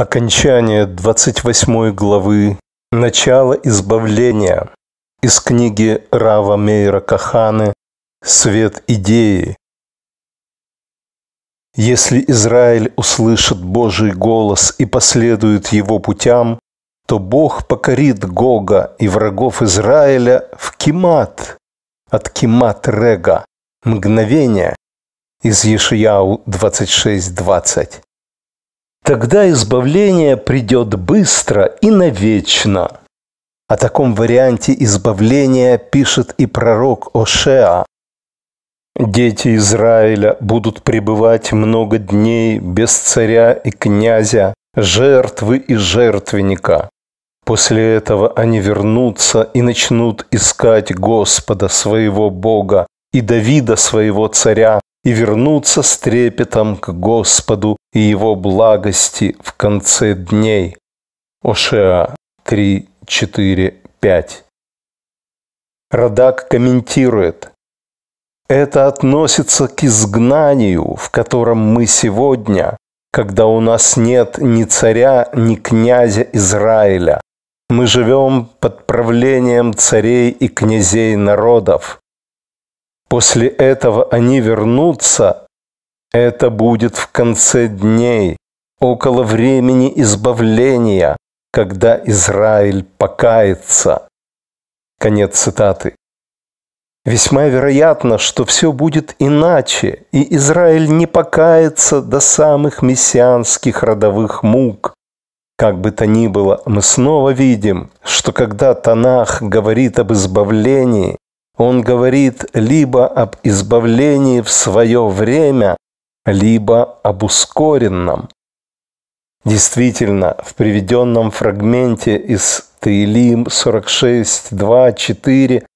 Окончание 28 главы «Начало избавления» из книги Рава Мейра Каханы «Свет идеи». Если Израиль услышит Божий голос и последует его путям, то Бог покорит Гога и врагов Израиля в Кимат, от Кимат Рега, мгновение, из Ешияу 26.20. Тогда избавление придет быстро и навечно. О таком варианте избавления пишет и пророк Ошеа. Дети Израиля будут пребывать много дней без царя и князя, жертвы и жертвенника. После этого они вернутся и начнут искать Господа своего Бога и Давида своего царя, и вернуться с трепетом к Господу и Его благости в конце дней. Ошеа 3, 4, 5. Радак комментирует. Это относится к изгнанию, в котором мы сегодня, когда у нас нет ни царя, ни князя Израиля. Мы живем под правлением царей и князей народов – После этого они вернутся. Это будет в конце дней, около времени избавления, когда Израиль покается. Конец цитаты. Весьма вероятно, что все будет иначе, и Израиль не покается до самых мессианских родовых мук. Как бы то ни было, мы снова видим, что когда Танах говорит об избавлении, он говорит либо об избавлении в свое время, либо об ускоренном. Действительно, в приведенном фрагменте из Таилим 46.2.4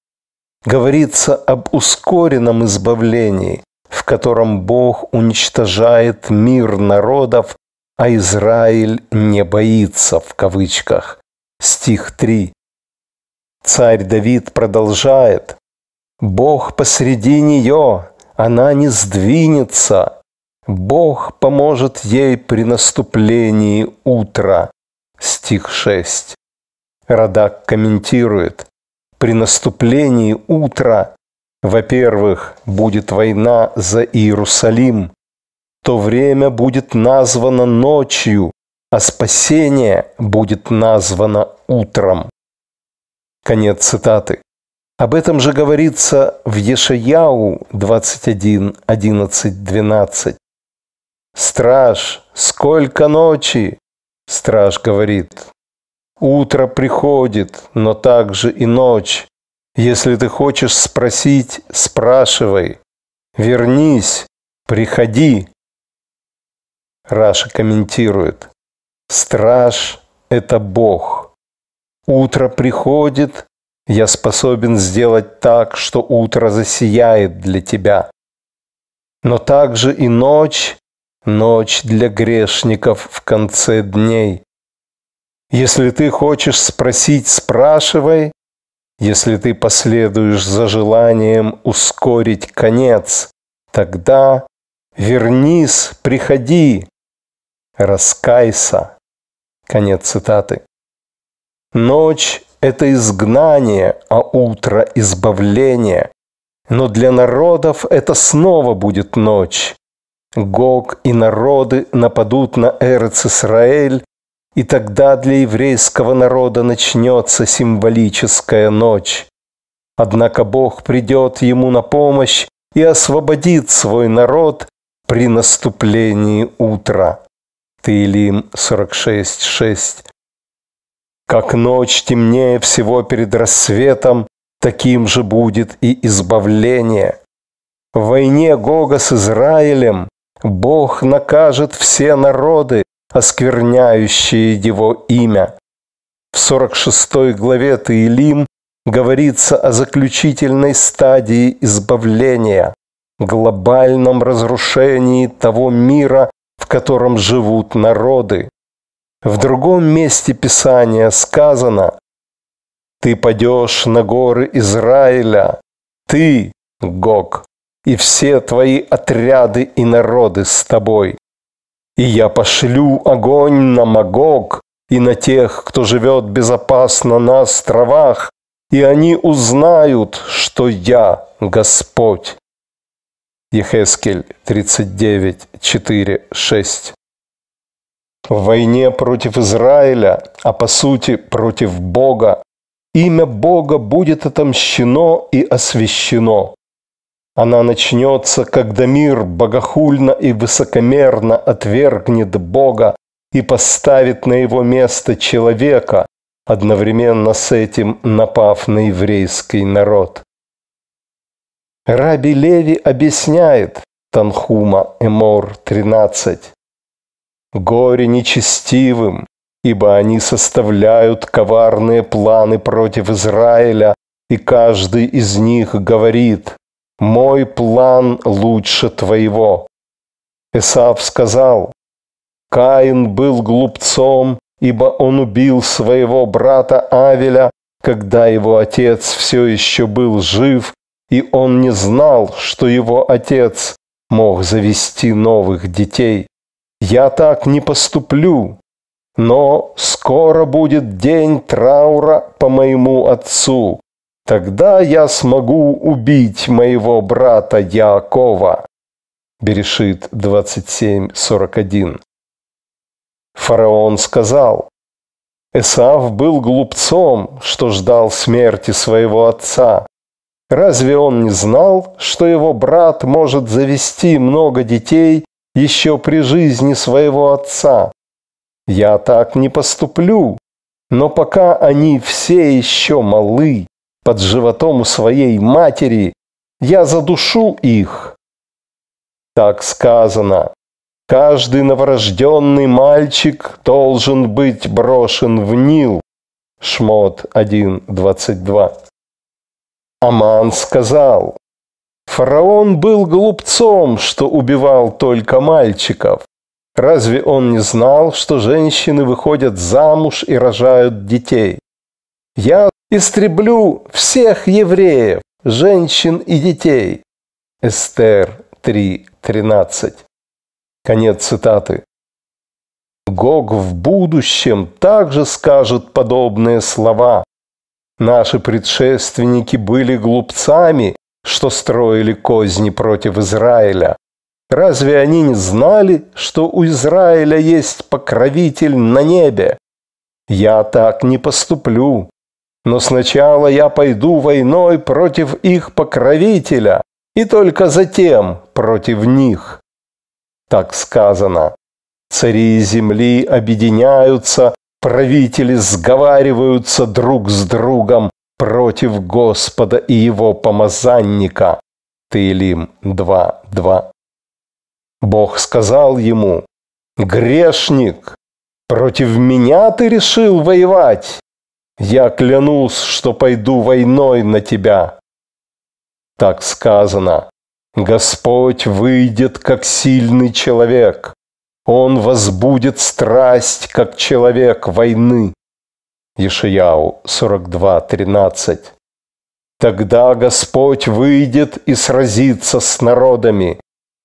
говорится об ускоренном избавлении, в котором Бог уничтожает мир народов, а Израиль не боится, в кавычках. Стих 3. Царь Давид продолжает. Бог посреди нее, она не сдвинется. Бог поможет ей при наступлении утра. Стих 6. Радак комментирует. При наступлении утра, во-первых, будет война за Иерусалим. То время будет названо ночью, а спасение будет названо утром. Конец цитаты. Об этом же говорится в Ешаяу 21, 11, 12. «Страж, сколько ночи!» – страж говорит. «Утро приходит, но также и ночь. Если ты хочешь спросить, спрашивай. Вернись, приходи». Раша комментирует. «Страж – это Бог. Утро приходит, я способен сделать так, что утро засияет для тебя. Но также и ночь, ночь для грешников в конце дней. Если ты хочешь спросить, спрашивай. Если ты последуешь за желанием ускорить конец, тогда вернись, приходи, раскайся. Конец цитаты. Ночь это изгнание, а утро – избавление. Но для народов это снова будет ночь. Гог и народы нападут на Эрец-Исраэль, и тогда для еврейского народа начнется символическая ночь. Однако Бог придет ему на помощь и освободит свой народ при наступлении утра. Таилим 46.6 как ночь темнее всего перед рассветом, таким же будет и избавление. В войне Гога с Израилем Бог накажет все народы, оскверняющие его имя. В 46 главе Таилим говорится о заключительной стадии избавления, глобальном разрушении того мира, в котором живут народы. В другом месте Писания сказано, «Ты падешь на горы Израиля, ты, Гог, и все твои отряды и народы с тобой. И я пошлю огонь на Магог и на тех, кто живет безопасно на островах, и они узнают, что я Господь. Ехескель 39, 4, 6 в войне против Израиля, а по сути против Бога, имя Бога будет отомщено и освящено. Она начнется, когда мир богохульно и высокомерно отвергнет Бога и поставит на его место человека, одновременно с этим напав на еврейский народ. Раби Леви объясняет Танхума Эмор 13. Горе нечестивым, ибо они составляют коварные планы против Израиля, и каждый из них говорит, «Мой план лучше твоего». Исав сказал, «Каин был глупцом, ибо он убил своего брата Авеля, когда его отец все еще был жив, и он не знал, что его отец мог завести новых детей я так не поступлю. Но скоро будет день траура по моему отцу. Тогда я смогу убить моего брата Яакова. Берешит 27.41. Фараон сказал, Эсав был глупцом, что ждал смерти своего отца. Разве он не знал, что его брат может завести много детей еще при жизни своего отца. Я так не поступлю, но пока они все еще малы, под животом у своей матери, я задушу их. Так сказано. Каждый новорожденный мальчик должен быть брошен в Нил. Шмот 1.22. Аман сказал, Фараон был глупцом, что убивал только мальчиков. Разве он не знал, что женщины выходят замуж и рожают детей? Я истреблю всех евреев, женщин и детей. Эстер 3.13. Конец цитаты. Гог в будущем также скажет подобные слова. Наши предшественники были глупцами, что строили козни против Израиля. Разве они не знали, что у Израиля есть покровитель на небе? Я так не поступлю. Но сначала я пойду войной против их покровителя, и только затем против них. Так сказано. Цари земли объединяются, правители сговариваются друг с другом, против Господа и его помазанника. Таилим 2.2. Бог сказал ему, «Грешник, против меня ты решил воевать? Я клянусь, что пойду войной на тебя». Так сказано, «Господь выйдет, как сильный человек, Он возбудит страсть, как человек войны». Ешияу 42.13. «Тогда Господь выйдет и сразится с народами»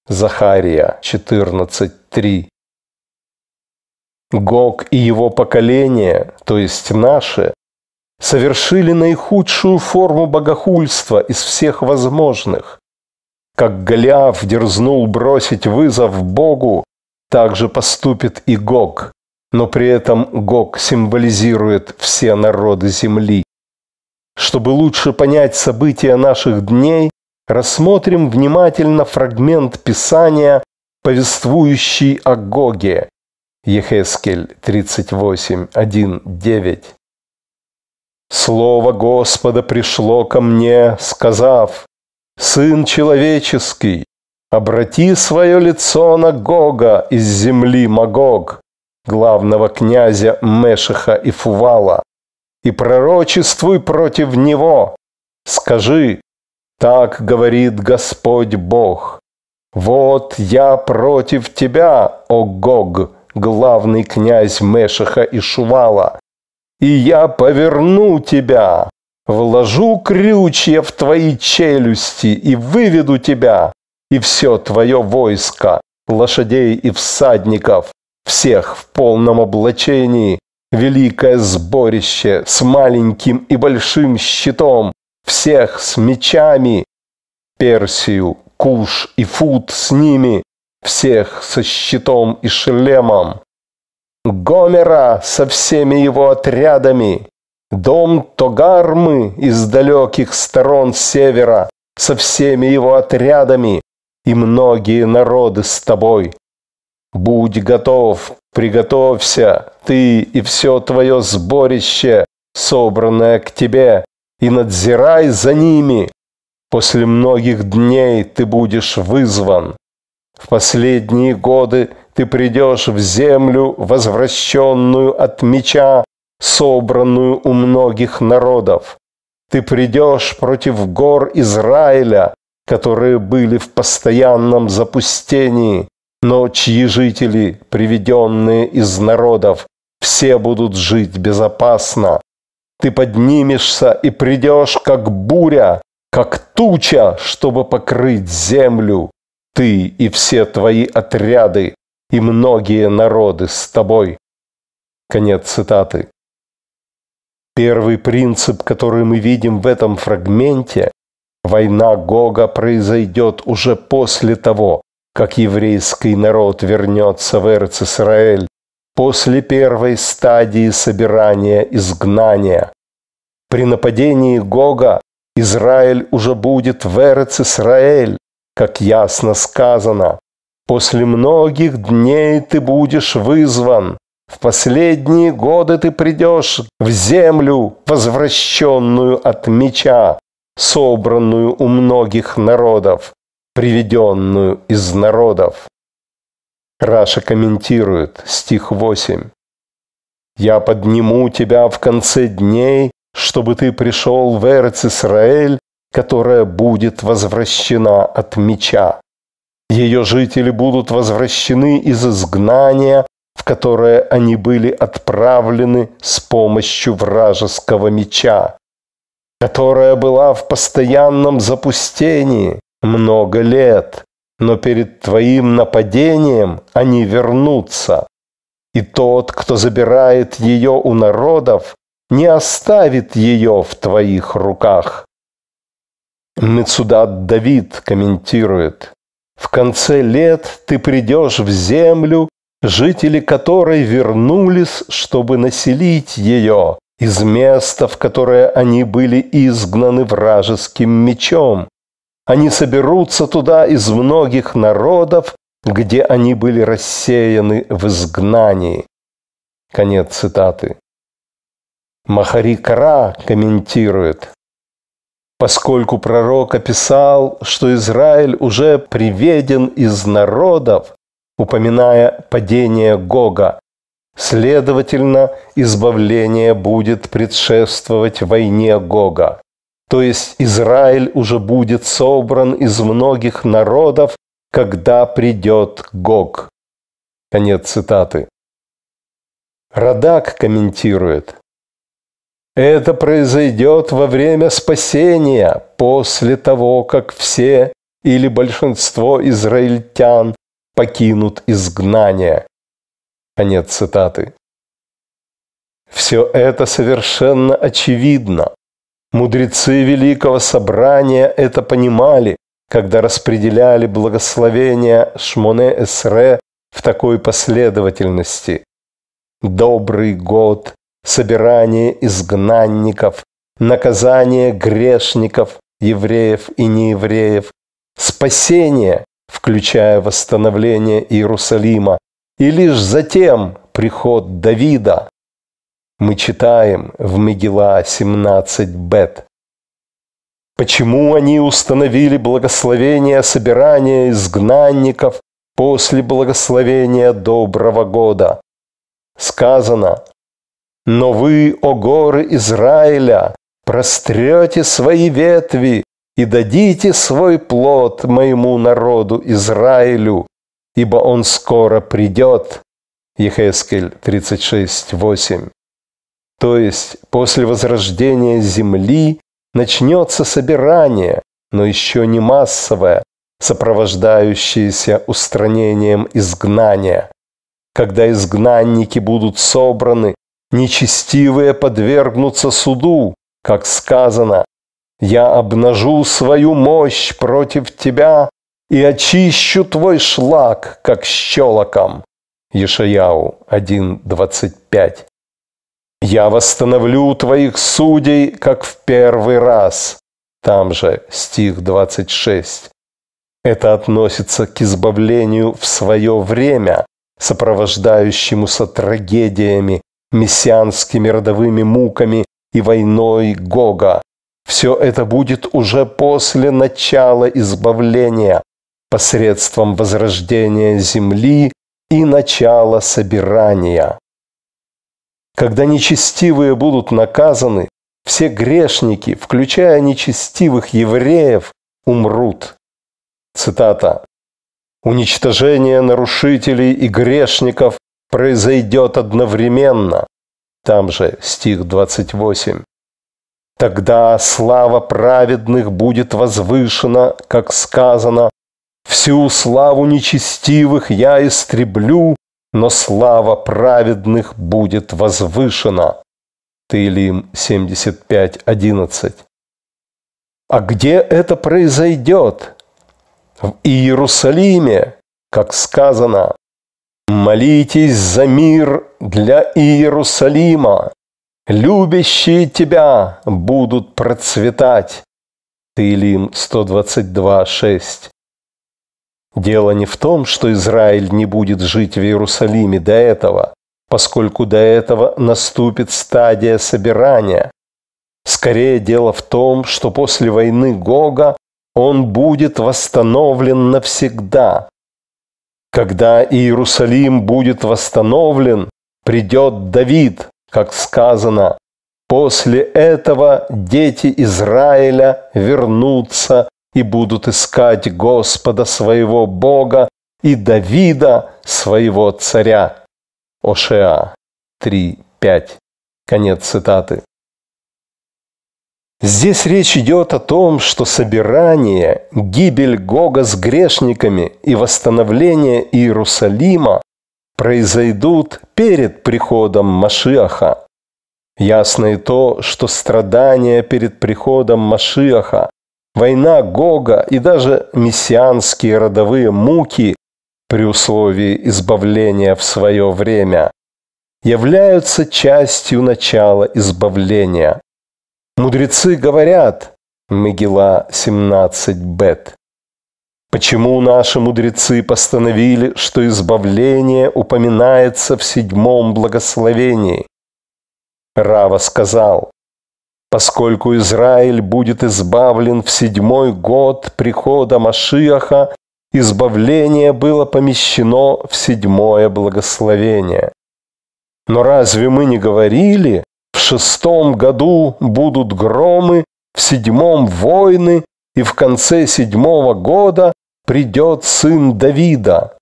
Захария 14.3. Гог и его поколение, то есть наши, совершили наихудшую форму богохульства из всех возможных. Как Голиаф дерзнул бросить вызов Богу, так же поступит и Гог но при этом Гог символизирует все народы Земли. Чтобы лучше понять события наших дней, рассмотрим внимательно фрагмент Писания, повествующий о Гоге. Ехескель 38, 9. «Слово Господа пришло ко мне, сказав, «Сын человеческий, обрати свое лицо на Гога из земли Магог, главного князя Мешиха и Фувала, и пророчествуй против него. Скажи, так говорит Господь Бог, вот я против тебя, о Гог, главный князь Мешиха и Шувала, и я поверну тебя, вложу крючья в твои челюсти и выведу тебя, и все твое войско, лошадей и всадников, всех в полном облачении, великое сборище с маленьким и большим щитом, всех с мечами, Персию, Куш и Фут с ними, всех со щитом и шлемом, Гомера со всеми его отрядами, дом Тогармы из далеких сторон севера со всеми его отрядами и многие народы с тобой, Будь готов, приготовься, ты и все твое сборище, собранное к тебе, и надзирай за ними. После многих дней ты будешь вызван. В последние годы ты придешь в землю, возвращенную от меча, собранную у многих народов. Ты придешь против гор Израиля, которые были в постоянном запустении, но чьи жители, приведенные из народов, все будут жить безопасно. Ты поднимешься и придешь, как буря, как туча, чтобы покрыть землю. Ты и все твои отряды, и многие народы с тобой. Конец цитаты. Первый принцип, который мы видим в этом фрагменте – Война Гога произойдет уже после того, как еврейский народ вернется в Эрцисраэль после первой стадии собирания изгнания. При нападении Гога Израиль уже будет в Эрцисраэль, как ясно сказано. После многих дней ты будешь вызван. В последние годы ты придешь в землю, возвращенную от меча, собранную у многих народов приведенную из народов. Раша комментирует стих 8. «Я подниму тебя в конце дней, чтобы ты пришел в Эрц-Исраэль, которая будет возвращена от меча. Ее жители будут возвращены из изгнания, в которое они были отправлены с помощью вражеского меча, которая была в постоянном запустении, много лет, но перед твоим нападением они вернутся. И тот, кто забирает ее у народов, не оставит ее в твоих руках. Мецудат Давид комментирует, «В конце лет ты придешь в землю, жители которой вернулись, чтобы населить ее, из места, в которое они были изгнаны вражеским мечом, они соберутся туда из многих народов, где они были рассеяны в изгнании. Конец цитаты. Махари Кара комментирует, поскольку пророк описал, что Израиль уже приведен из народов, упоминая падение Гога, следовательно, избавление будет предшествовать войне Гога. То есть Израиль уже будет собран из многих народов, когда придет Гог. Конец цитаты. Радак комментирует. Это произойдет во время спасения, после того, как все или большинство израильтян покинут изгнание. Конец цитаты. Все это совершенно очевидно. Мудрецы Великого Собрания это понимали, когда распределяли благословения Шмоне Эсре в такой последовательности. Добрый год, собирание изгнанников, наказание грешников, евреев и неевреев, спасение, включая восстановление Иерусалима, и лишь затем приход Давида, мы читаем в Мегила 17 бет. Почему они установили благословение собирания изгнанников после благословения доброго года? Сказано, «Но вы, о горы Израиля, прострете свои ветви и дадите свой плод моему народу Израилю, ибо он скоро придет». Ехескель 36.8. То есть после возрождения Земли начнется собирание, но еще не массовое, сопровождающееся устранением изгнания. Когда изгнанники будут собраны, нечестивые подвергнутся суду, как сказано, «Я обнажу свою мощь против тебя и очищу твой шлак, как щелоком». Ешаяу 1.25 «Я восстановлю твоих судей, как в первый раз». Там же стих 26. Это относится к избавлению в свое время, сопровождающемуся трагедиями, мессианскими родовыми муками и войной Гога. Все это будет уже после начала избавления, посредством возрождения земли и начала собирания когда нечестивые будут наказаны, все грешники, включая нечестивых евреев, умрут. Цитата. Уничтожение нарушителей и грешников произойдет одновременно. Там же стих 28. Тогда слава праведных будет возвышена, как сказано, «Всю славу нечестивых я истреблю, но слава праведных будет возвышена. Тылим 75.11. А где это произойдет? В Иерусалиме, как сказано, молитесь за мир для Иерусалима. Любящие тебя будут процветать. Тылим 122.6. Дело не в том, что Израиль не будет жить в Иерусалиме до этого, поскольку до этого наступит стадия собирания. Скорее дело в том, что после войны Гога он будет восстановлен навсегда. Когда Иерусалим будет восстановлен, придет Давид, как сказано, «После этого дети Израиля вернутся и будут искать Господа своего Бога и Давида своего царя. Ошеа 3.5. Конец цитаты. Здесь речь идет о том, что собирание, гибель Гога с грешниками и восстановление Иерусалима произойдут перед приходом Машиаха. Ясно и то, что страдания перед приходом Машиаха Война Гога и даже мессианские родовые муки при условии избавления в свое время являются частью начала избавления. Мудрецы говорят, Мегила 17 бет. Почему наши мудрецы постановили, что избавление упоминается в седьмом благословении? Рава сказал, поскольку Израиль будет избавлен в седьмой год прихода Машиаха, избавление было помещено в седьмое благословение. Но разве мы не говорили, в шестом году будут громы, в седьмом войны, и в конце седьмого года придет сын Давида?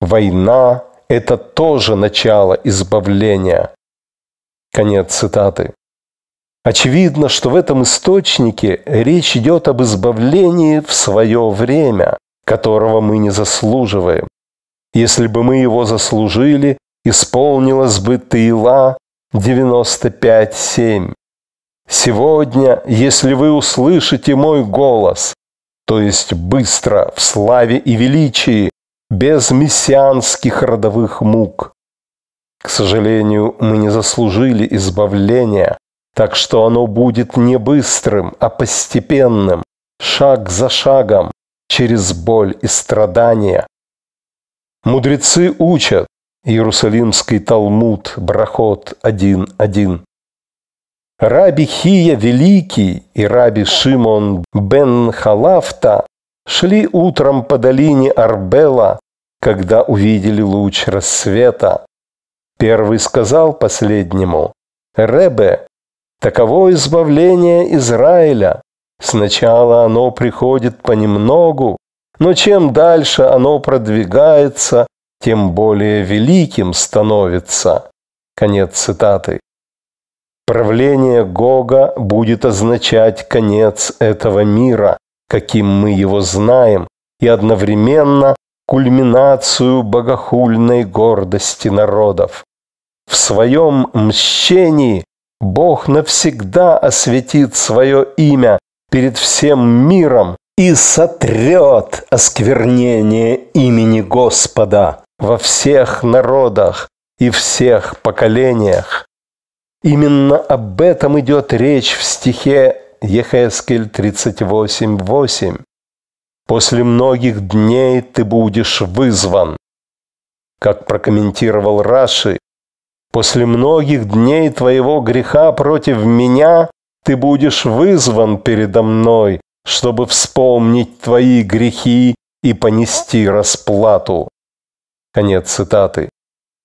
Война – это тоже начало избавления. Конец цитаты. Очевидно, что в этом источнике речь идет об избавлении в свое время, которого мы не заслуживаем. Если бы мы его заслужили, исполнилось бы Таила 95.7. Сегодня, если вы услышите мой голос, то есть быстро, в славе и величии, без мессианских родовых мук. К сожалению, мы не заслужили избавления, так что оно будет не быстрым, а постепенным, шаг за шагом, через боль и страдания. Мудрецы учат, Иерусалимский Талмуд, Брахот 1.1. Раби Хия Великий и раби Шимон бен Халафта шли утром по долине Арбела, когда увидели луч рассвета. Первый сказал последнему, «Ребе, Таково избавление Израиля. Сначала оно приходит понемногу, но чем дальше оно продвигается, тем более великим становится. Конец цитаты. Правление Гога будет означать конец этого мира, каким мы его знаем, и одновременно кульминацию богохульной гордости народов. В своем мщении Бог навсегда осветит свое имя перед всем миром и сотрет осквернение имени Господа во всех народах и всех поколениях. Именно об этом идет речь в стихе Ехескель 38.8. «После многих дней ты будешь вызван». Как прокомментировал Раши, После многих дней твоего греха против меня ты будешь вызван передо мной, чтобы вспомнить твои грехи и понести расплату». Конец цитаты.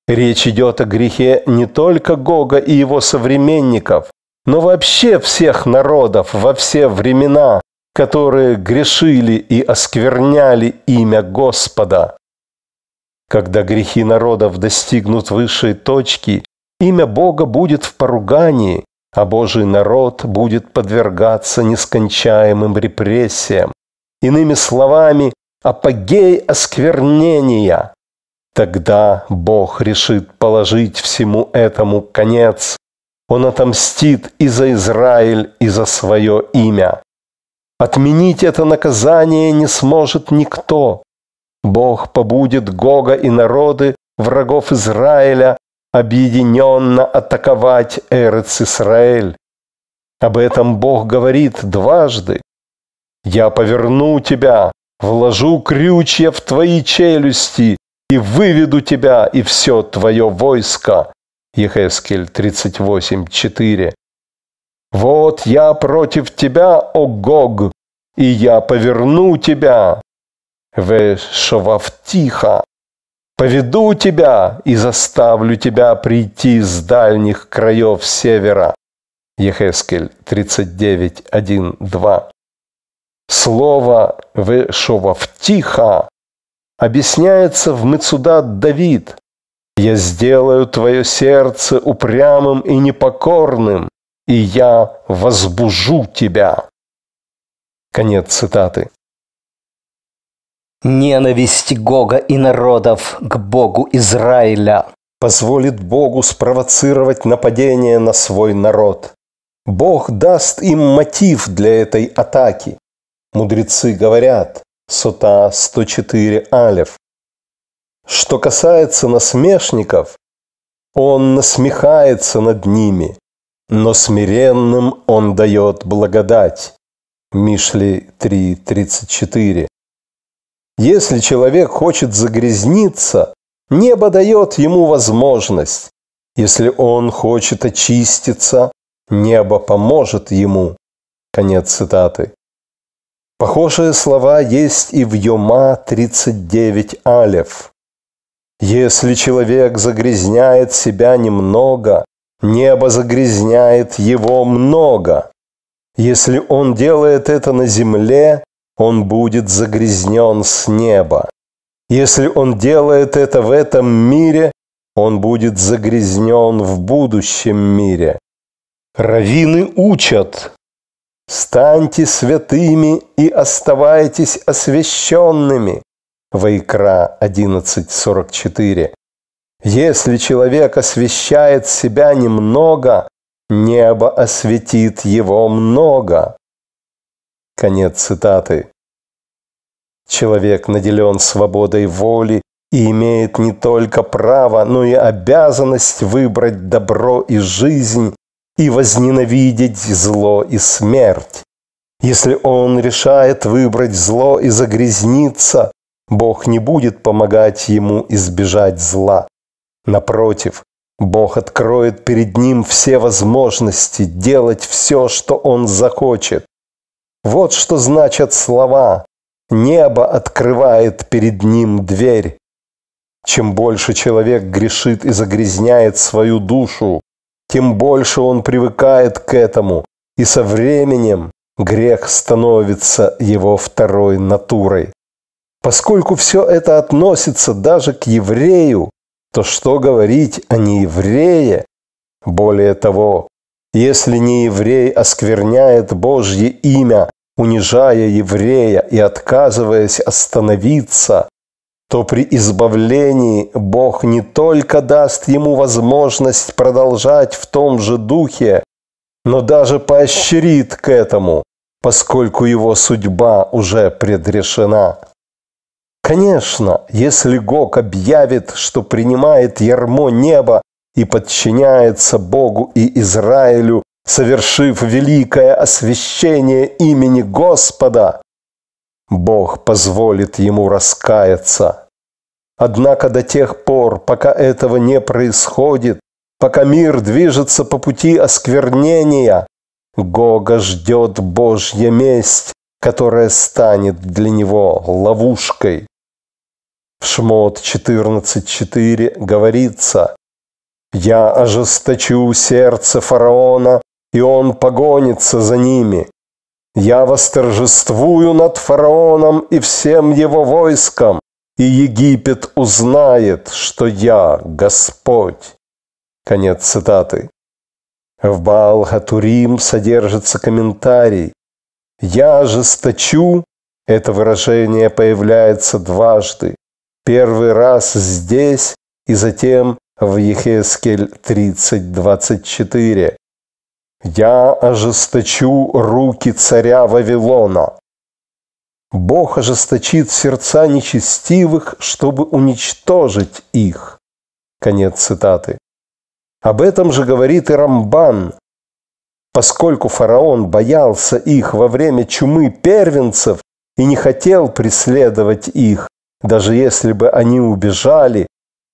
Речь идет о грехе не только Гога и его современников, но вообще всех народов во все времена, которые грешили и оскверняли имя Господа. Когда грехи народов достигнут высшей точки, имя Бога будет в поругании, а Божий народ будет подвергаться нескончаемым репрессиям. Иными словами, апогей осквернения. Тогда Бог решит положить всему этому конец. Он отомстит и за Израиль, и за свое имя. Отменить это наказание не сможет никто. Бог побудет Гога и народы, врагов Израиля, объединенно атаковать Эрец Исраэль. Об этом Бог говорит дважды. «Я поверну тебя, вложу крючья в твои челюсти и выведу тебя и все твое войско». Ехескель 38.4 «Вот я против тебя, о Гог, и я поверну тебя, Вешававтиха. Поведу тебя и заставлю тебя прийти с дальних краев севера. Ехескель 39.1.2. Слово «вешовавтиха» объясняется в Мецудат Давид. «Я сделаю твое сердце упрямым и непокорным, и я возбужу тебя». Конец цитаты. Ненависть Гога и народов к Богу Израиля позволит Богу спровоцировать нападение на свой народ. Бог даст им мотив для этой атаки. Мудрецы говорят, Сота 104 Алев. Что касается насмешников, он насмехается над ними, но смиренным он дает благодать. Мишли 3.34. Если человек хочет загрязниться, небо дает ему возможность. Если он хочет очиститься, небо поможет ему. Конец цитаты. Похожие слова есть и в Йома 39 алев. Если человек загрязняет себя немного, небо загрязняет его много. Если он делает это на земле, он будет загрязнен с неба. Если он делает это в этом мире, он будет загрязнен в будущем мире. Равины учат. «Станьте святыми и оставайтесь освященными» Вайкра 11.44. Если человек освещает себя немного, небо осветит его много. Конец цитаты. Человек наделен свободой воли и имеет не только право, но и обязанность выбрать добро и жизнь и возненавидеть зло и смерть. Если он решает выбрать зло и загрязниться, Бог не будет помогать ему избежать зла. Напротив, Бог откроет перед ним все возможности делать все, что он захочет. Вот что значат слова. Небо открывает перед ним дверь. Чем больше человек грешит и загрязняет свою душу, тем больше он привыкает к этому, и со временем грех становится его второй натурой. Поскольку все это относится даже к еврею, то что говорить о нееврее? Более того, если нееврей оскверняет Божье имя унижая еврея и отказываясь остановиться, то при избавлении Бог не только даст ему возможность продолжать в том же духе, но даже поощрит к этому, поскольку его судьба уже предрешена. Конечно, если Гог объявит, что принимает ярмо неба и подчиняется Богу и Израилю, совершив великое освящение имени Господа, Бог позволит ему раскаяться. Однако до тех пор, пока этого не происходит, пока мир движется по пути осквернения, Гога ждет Божья месть, которая станет для него ловушкой. В Шмот 14.4 говорится, «Я ожесточу сердце фараона и он погонится за ними. Я восторжествую над фараоном и всем его войском, и Египет узнает, что я Господь». Конец цитаты. В Баал Хатурим содержится комментарий. «Я ожесточу» – это выражение появляется дважды. Первый раз здесь и затем в Ехескель 30.24. Я ожесточу руки царя Вавилона. Бог ожесточит сердца нечестивых, чтобы уничтожить их. Конец цитаты. Об этом же говорит и Рамбан. Поскольку фараон боялся их во время чумы первенцев и не хотел преследовать их, даже если бы они убежали,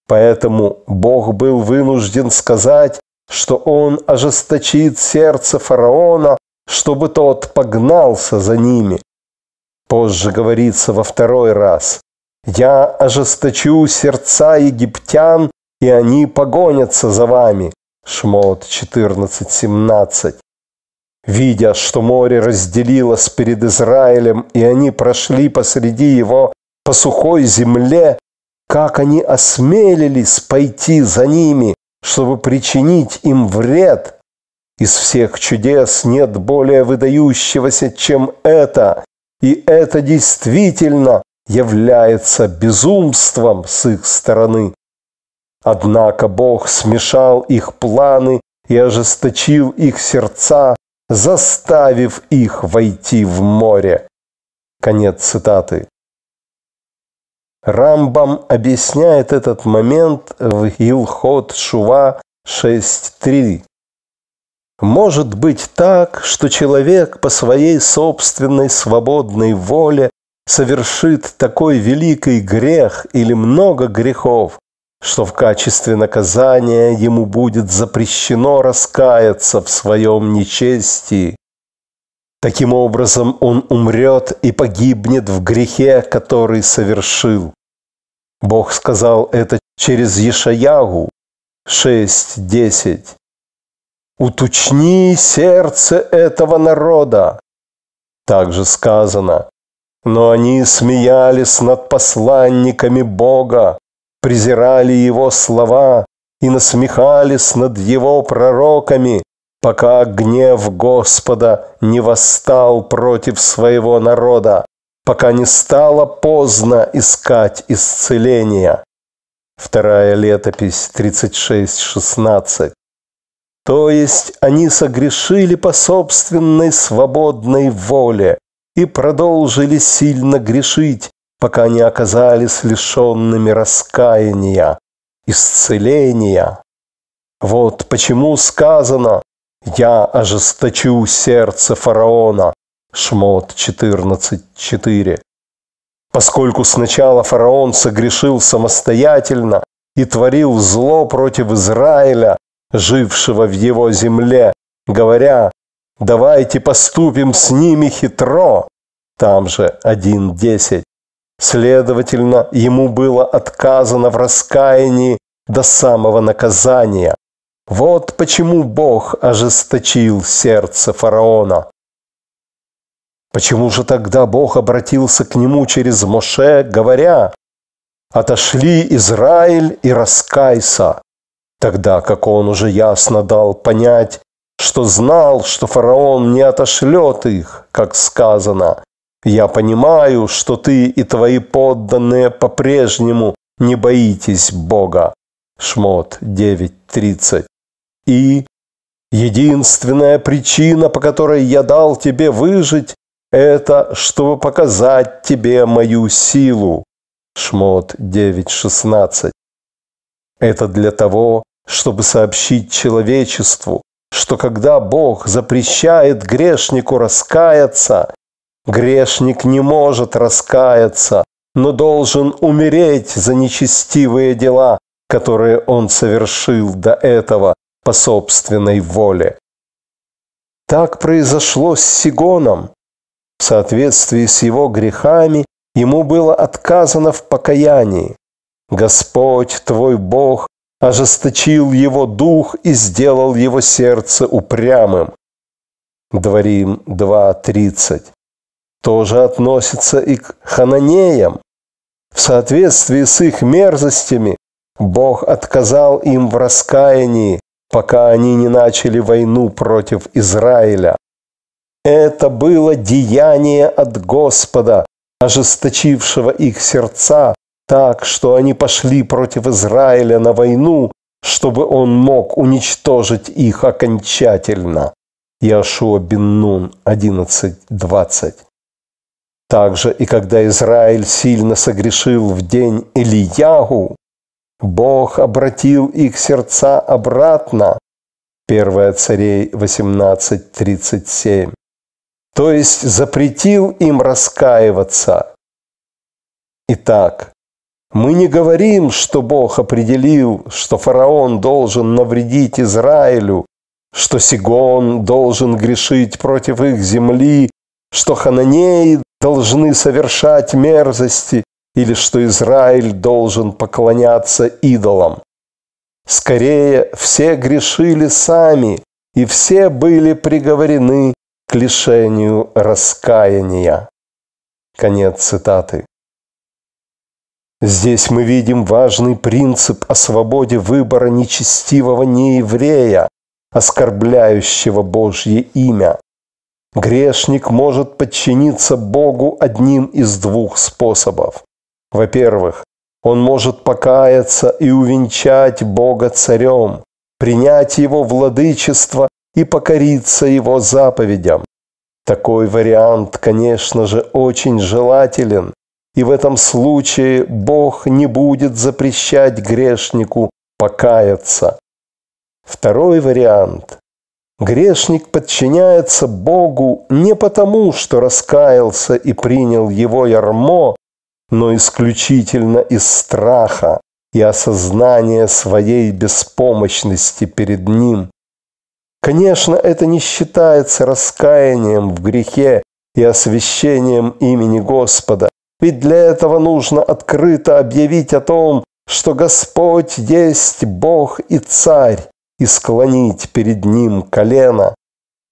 поэтому Бог был вынужден сказать что он ожесточит сердце фараона, чтобы тот погнался за ними. Позже говорится во второй раз, «Я ожесточу сердца египтян, и они погонятся за вами». Шмот 14.17. Видя, что море разделилось перед Израилем, и они прошли посреди его по сухой земле, как они осмелились пойти за ними, чтобы причинить им вред. Из всех чудес нет более выдающегося, чем это, и это действительно является безумством с их стороны. Однако Бог смешал их планы и ожесточил их сердца, заставив их войти в море. Конец цитаты. Рамбам объясняет этот момент в Илхот Шува 6.3. Может быть так, что человек по своей собственной свободной воле совершит такой великий грех или много грехов, что в качестве наказания ему будет запрещено раскаяться в своем нечестии Таким образом, он умрет и погибнет в грехе, который совершил. Бог сказал это через Ешаягу 6.10. «Уточни сердце этого народа». Также сказано, но они смеялись над посланниками Бога, презирали его слова и насмехались над его пророками, пока гнев Господа не восстал против своего народа, пока не стало поздно искать исцеления. Вторая летопись 36.16. То есть они согрешили по собственной свободной воле и продолжили сильно грешить, пока не оказались лишенными раскаяния, исцеления. Вот почему сказано, я ожесточу сердце фараона. Шмот 14.4. Поскольку сначала фараон согрешил самостоятельно и творил зло против Израиля, жившего в его земле, говоря, «Давайте поступим с ними хитро», там же 1.10. Следовательно, ему было отказано в раскаянии до самого наказания. Вот почему Бог ожесточил сердце фараона. Почему же тогда Бог обратился к нему через Моше, говоря, «Отошли Израиль и раскайся», тогда как он уже ясно дал понять, что знал, что фараон не отошлет их, как сказано. Я понимаю, что ты и твои подданные по-прежнему не боитесь Бога. Шмот 9.30. И единственная причина, по которой я дал тебе выжить, это чтобы показать тебе мою силу. Шмот 9.16. Это для того, чтобы сообщить человечеству, что когда Бог запрещает грешнику раскаяться, грешник не может раскаяться, но должен умереть за нечестивые дела, которые он совершил до этого, по собственной воле. Так произошло с Сигоном. В соответствии с его грехами ему было отказано в покаянии. Господь, твой Бог, ожесточил его дух и сделал его сердце упрямым. Дворим 2.30. Тоже относится и к хананеям. В соответствии с их мерзостями Бог отказал им в раскаянии, пока они не начали войну против Израиля. Это было деяние от Господа, ожесточившего их сердца, так, что они пошли против Израиля на войну, чтобы он мог уничтожить их окончательно. Иошуа бен Нун 11.20. Также и когда Израиль сильно согрешил в день Илиягу. Бог обратил их сердца обратно. 1 Царей 18.37. То есть запретил им раскаиваться. Итак, мы не говорим, что Бог определил, что фараон должен навредить Израилю, что Сигон должен грешить против их земли, что хананеи должны совершать мерзости, или что Израиль должен поклоняться идолам. Скорее, все грешили сами, и все были приговорены к лишению раскаяния. Конец цитаты. Здесь мы видим важный принцип о свободе выбора нечестивого нееврея, оскорбляющего Божье имя. Грешник может подчиниться Богу одним из двух способов. Во-первых, он может покаяться и увенчать Бога царем, принять его владычество и покориться его заповедям. Такой вариант, конечно же, очень желателен, и в этом случае Бог не будет запрещать грешнику покаяться. Второй вариант. Грешник подчиняется Богу не потому, что раскаялся и принял его ярмо, но исключительно из страха и осознания своей беспомощности перед Ним. Конечно, это не считается раскаянием в грехе и освящением имени Господа, ведь для этого нужно открыто объявить о том, что Господь есть Бог и Царь, и склонить перед Ним колено.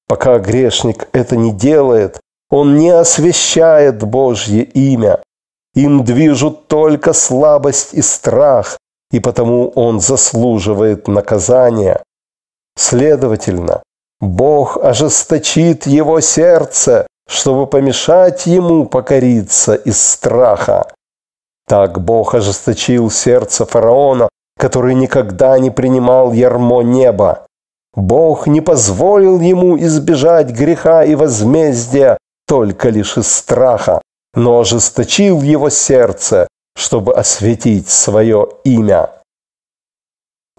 Пока грешник это не делает, он не освящает Божье имя, им движут только слабость и страх, и потому он заслуживает наказания. Следовательно, Бог ожесточит его сердце, чтобы помешать ему покориться из страха. Так Бог ожесточил сердце фараона, который никогда не принимал ярмо неба. Бог не позволил ему избежать греха и возмездия только лишь из страха но ожесточил его сердце, чтобы осветить свое имя.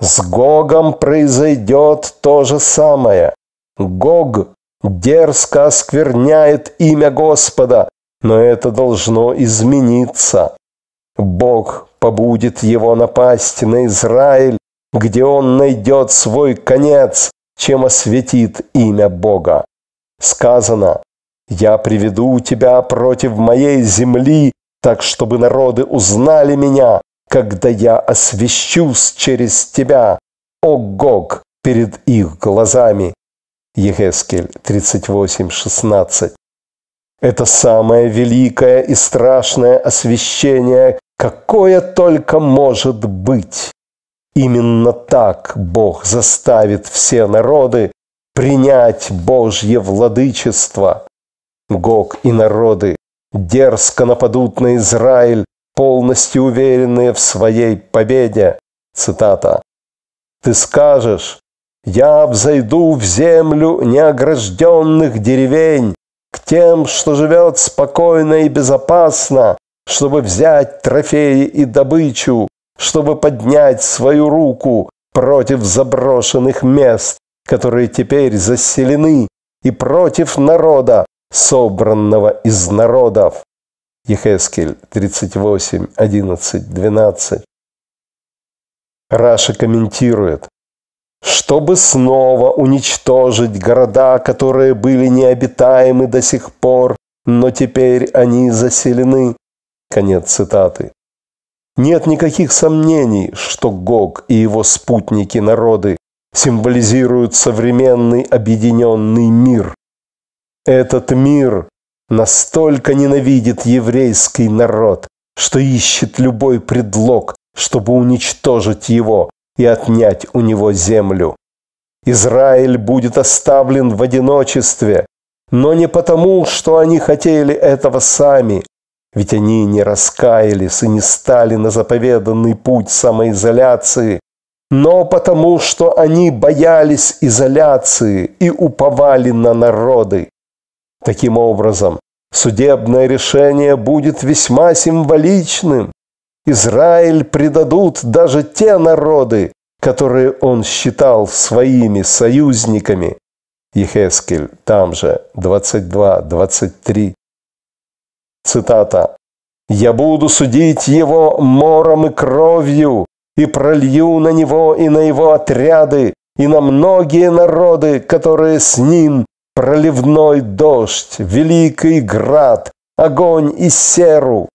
С Гогом произойдет то же самое. Гог дерзко оскверняет имя Господа, но это должно измениться. Бог побудет его напасть на Израиль, где он найдет свой конец, чем осветит имя Бога. Сказано, я приведу тебя против моей земли, так чтобы народы узнали меня, когда я освящусь через тебя, о Гог, перед их глазами. Ехескель 38.16 Это самое великое и страшное освящение, какое только может быть. Именно так Бог заставит все народы принять Божье владычество. Гог и народы дерзко нападут на Израиль, полностью уверенные в своей победе. Цитата. «Ты скажешь, я взойду в землю неогражденных деревень, к тем, что живет спокойно и безопасно, чтобы взять трофеи и добычу, чтобы поднять свою руку против заброшенных мест, которые теперь заселены, и против народа, собранного из народов. Ехескель 38, 11, 12. Раша комментирует, чтобы снова уничтожить города, которые были необитаемы до сих пор, но теперь они заселены. Конец цитаты. Нет никаких сомнений, что Гог и его спутники народы символизируют современный объединенный мир, этот мир настолько ненавидит еврейский народ, что ищет любой предлог, чтобы уничтожить его и отнять у него землю. Израиль будет оставлен в одиночестве, но не потому, что они хотели этого сами, ведь они не раскаялись и не стали на заповеданный путь самоизоляции, но потому, что они боялись изоляции и уповали на народы, Таким образом, судебное решение будет весьма символичным. Израиль предадут даже те народы, которые он считал своими союзниками. Ехескель, там же, 22-23. Цитата. «Я буду судить его мором и кровью, и пролью на него и на его отряды, и на многие народы, которые с ним, проливной дождь, великий град, огонь и серу.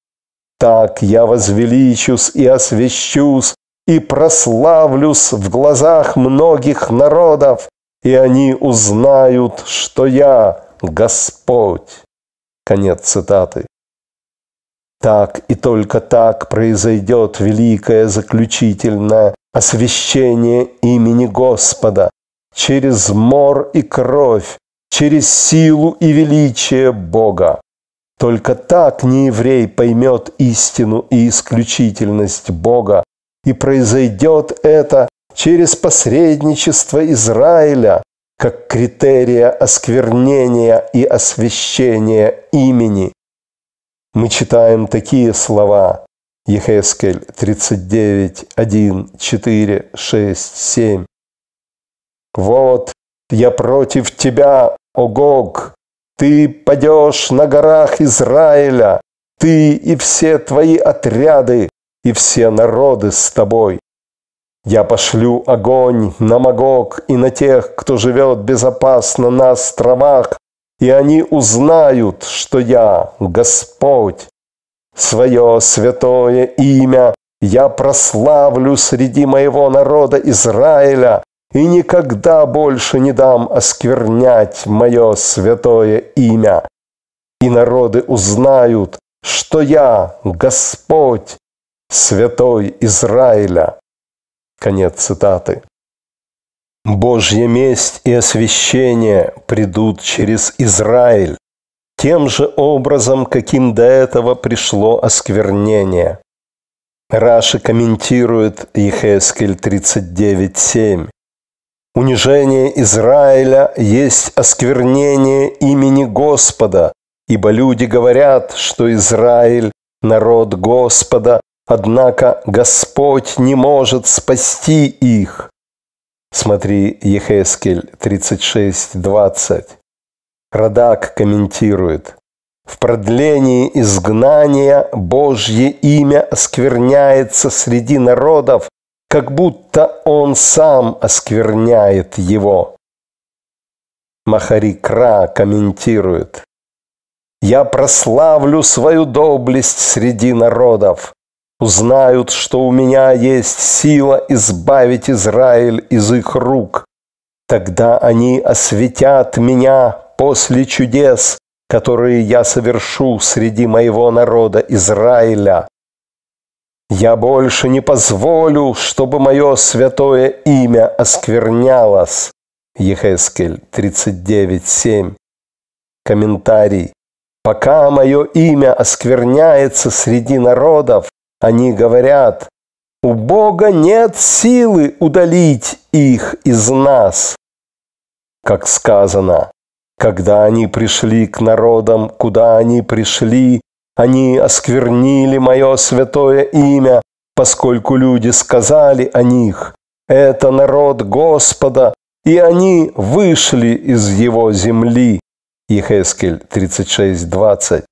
Так я возвеличусь и освящусь, и прославлюсь в глазах многих народов, и они узнают, что я Господь. Конец цитаты. Так и только так произойдет великое заключительное освящение имени Господа через мор и кровь, через силу и величие Бога. Только так нееврей поймет истину и исключительность Бога, и произойдет это через посредничество Израиля, как критерия осквернения и освящения имени. Мы читаем такие слова Ехескель 39, 1, 4, 6, 7. «Вот я против тебя, Огог, ты падешь на горах Израиля, ты и все твои отряды, и все народы с тобой. Я пошлю огонь на Магог и на тех, кто живет безопасно на островах, и они узнают, что я Господь. Свое святое имя я прославлю среди моего народа Израиля, и никогда больше не дам осквернять мое святое имя. И народы узнают, что я Господь, святой Израиля». Конец цитаты. Божья месть и освящение придут через Израиль, тем же образом, каким до этого пришло осквернение. Раши комментирует Ехескель 39.7. Унижение Израиля есть осквернение имени Господа, ибо люди говорят, что Израиль – народ Господа, однако Господь не может спасти их. Смотри Ехескель 36.20. Радак комментирует. В продлении изгнания Божье имя оскверняется среди народов, как будто он сам оскверняет его. Махарикра комментирует. «Я прославлю свою доблесть среди народов. Узнают, что у меня есть сила избавить Израиль из их рук. Тогда они осветят меня после чудес, которые я совершу среди моего народа Израиля. Я больше не позволю, чтобы мое святое имя осквернялось. Ехескель 39.7. Комментарий. Пока мое имя оскверняется среди народов, они говорят, у Бога нет силы удалить их из нас. Как сказано, когда они пришли к народам, куда они пришли, они осквернили мое святое имя, поскольку люди сказали о них, это народ Господа, и они вышли из его земли. Ехескель 36.20.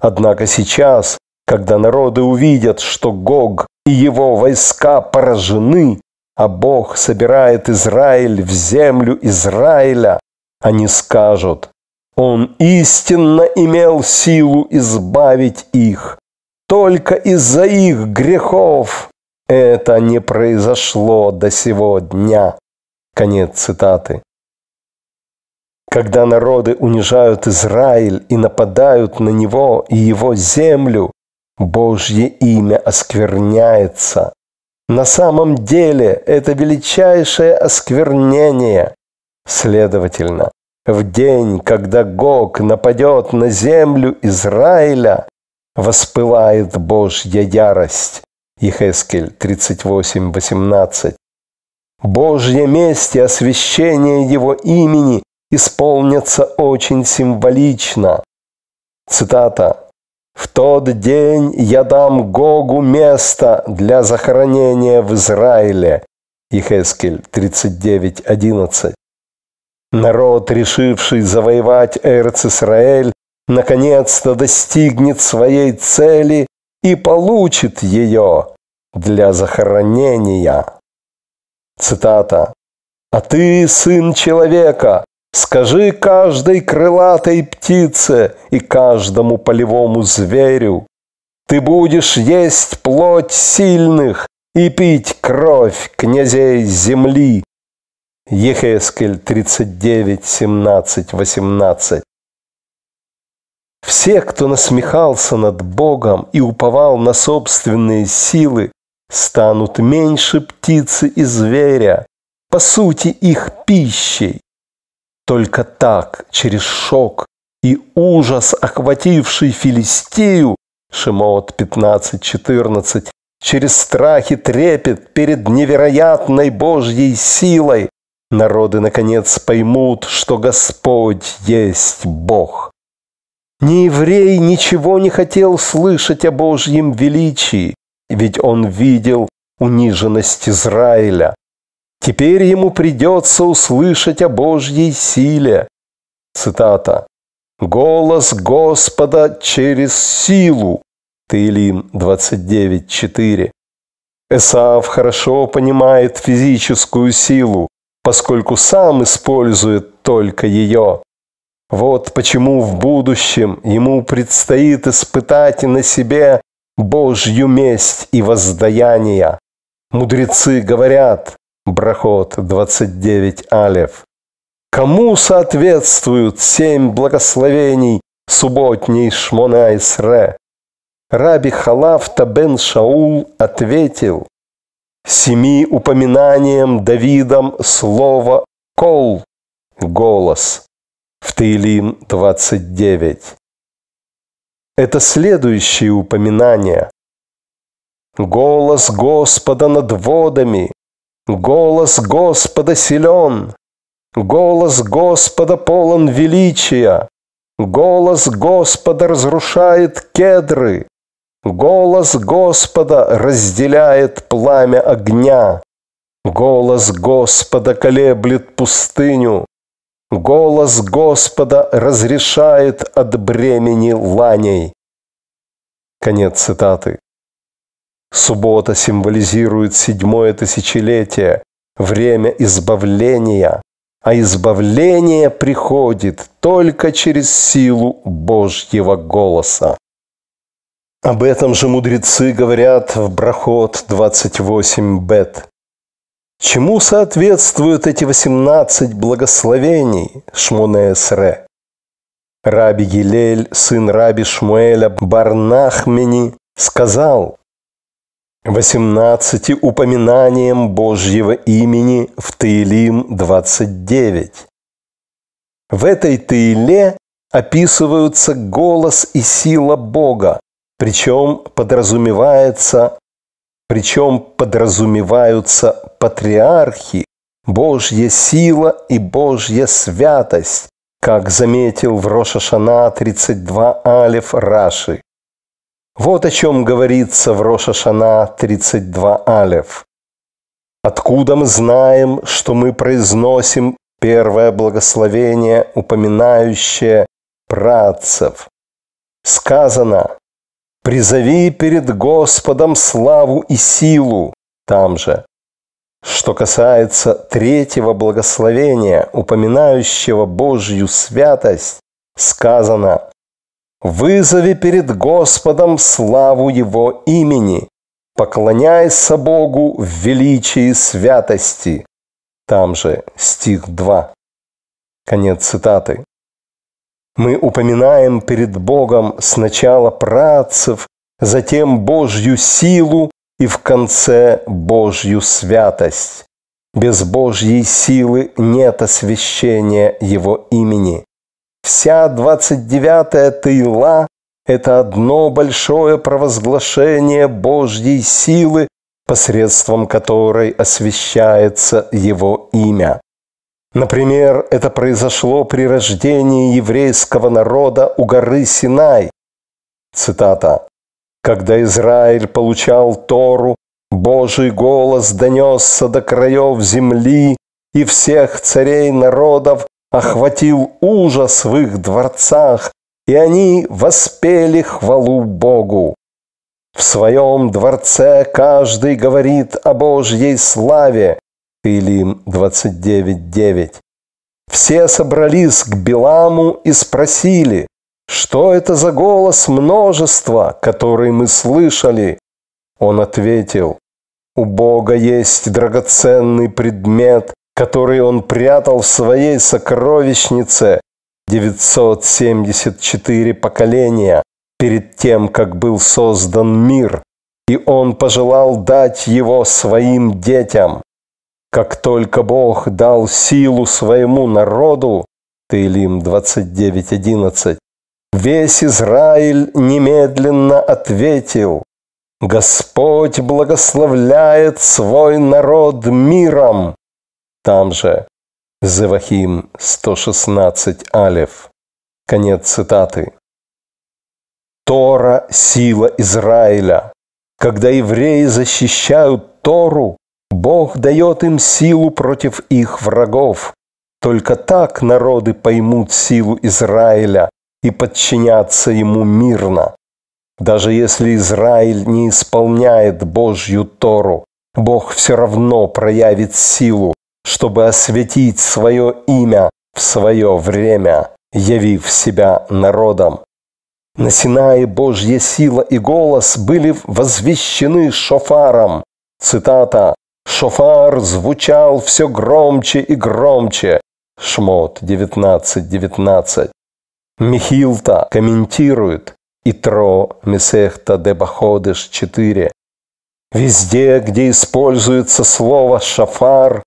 Однако сейчас, когда народы увидят, что Гог и его войска поражены, а Бог собирает Израиль в землю Израиля, они скажут, он истинно имел силу избавить их. Только из-за их грехов это не произошло до сего дня. Конец цитаты. Когда народы унижают Израиль и нападают на него и его землю, Божье имя оскверняется. На самом деле это величайшее осквернение. Следовательно, в день, когда Гог нападет на землю Израиля, воспылает Божья ярость. Ехескель 38.18. Божье месть и освящение его имени исполнятся очень символично. Цитата. «В тот день я дам Гогу место для захоронения в Израиле». Ехескель 39.11. Народ, решивший завоевать Эрцисраэль, наконец-то достигнет своей цели и получит ее для захоронения. Цитата. «А ты, сын человека, скажи каждой крылатой птице и каждому полевому зверю, ты будешь есть плоть сильных и пить кровь князей земли, Ехескель 39, 17, 18. Все, кто насмехался над Богом и уповал на собственные силы, станут меньше птицы и зверя, по сути их пищей. Только так, через шок и ужас, охвативший Филистею, Шимот 15.14, через страх и трепет перед невероятной Божьей силой, Народы, наконец, поймут, что Господь есть Бог. Ни еврей ничего не хотел слышать о Божьем величии, ведь он видел униженность Израиля. Теперь ему придется услышать о Божьей силе. Цитата. «Голос Господа через силу» Таилим 29.4. Эсав хорошо понимает физическую силу, поскольку сам использует только ее. Вот почему в будущем ему предстоит испытать на себе Божью месть и воздаяние. Мудрецы говорят, Брахот 29 Алев, кому соответствуют семь благословений субботней Шмона Исре? Раби Халафта бен Шаул ответил, семи упоминанием Давидом слово «кол» – голос в Таилим 29. Это следующие упоминания. «Голос Господа над водами», «Голос Господа силен», «Голос Господа полон величия», «Голос Господа разрушает кедры», Голос Господа разделяет пламя огня. Голос Господа колеблет пустыню. Голос Господа разрешает от бремени ланей. Конец цитаты. Суббота символизирует седьмое тысячелетие, время избавления, а избавление приходит только через силу Божьего голоса. Об этом же мудрецы говорят в Брахот 28 бет. Чему соответствуют эти 18 благословений Шмонесре? Раби Гилель, сын раби Шмуэля Барнахмени, сказал, 18 упоминанием Божьего имени в Таилим 29. В этой Таиле описываются голос и сила Бога, причем подразумевается, причем подразумеваются патриархи, Божья сила и Божья святость, как заметил в Рошашана 32 Алиф Раши. Вот о чем говорится в Рошашана 32 Алиф. Откуда мы знаем, что мы произносим первое благословение, упоминающее працев? Сказано, призови перед Господом славу и силу там же. Что касается третьего благословения, упоминающего Божью святость, сказано «Вызови перед Господом славу Его имени, поклоняйся Богу в величии святости». Там же стих 2. Конец цитаты. Мы упоминаем перед Богом сначала працев, затем Божью силу и в конце Божью святость. Без Божьей силы нет освящения Его имени. Вся 29-я тыла – это одно большое провозглашение Божьей силы, посредством которой освящается Его имя. Например, это произошло при рождении еврейского народа у горы Синай. Цитата. «Когда Израиль получал Тору, Божий голос донесся до краев земли, и всех царей народов охватил ужас в их дворцах, и они воспели хвалу Богу. В своем дворце каждый говорит о Божьей славе, Таилим 29.9. Все собрались к Биламу и спросили, что это за голос множества, который мы слышали? Он ответил, у Бога есть драгоценный предмет, который он прятал в своей сокровищнице 974 поколения перед тем, как был создан мир, и он пожелал дать его своим детям. Как только Бог дал силу своему народу, Таилим 29.11, весь Израиль немедленно ответил, «Господь благословляет свой народ миром!» Там же Зевахим 116 Алев. Конец цитаты. Тора – сила Израиля. Когда евреи защищают Тору, Бог дает им силу против их врагов. Только так народы поймут силу Израиля и подчинятся ему мирно. Даже если Израиль не исполняет Божью Тору, Бог все равно проявит силу, чтобы осветить свое имя в свое время, явив себя народом. На Синае Божья сила и голос были возвещены шофаром. Цитата Шофар звучал все громче и громче. Шмот 19.19. 19. Михилта комментирует Итро Месехта де Баходыш 4. Везде, где используется слово «шафар»,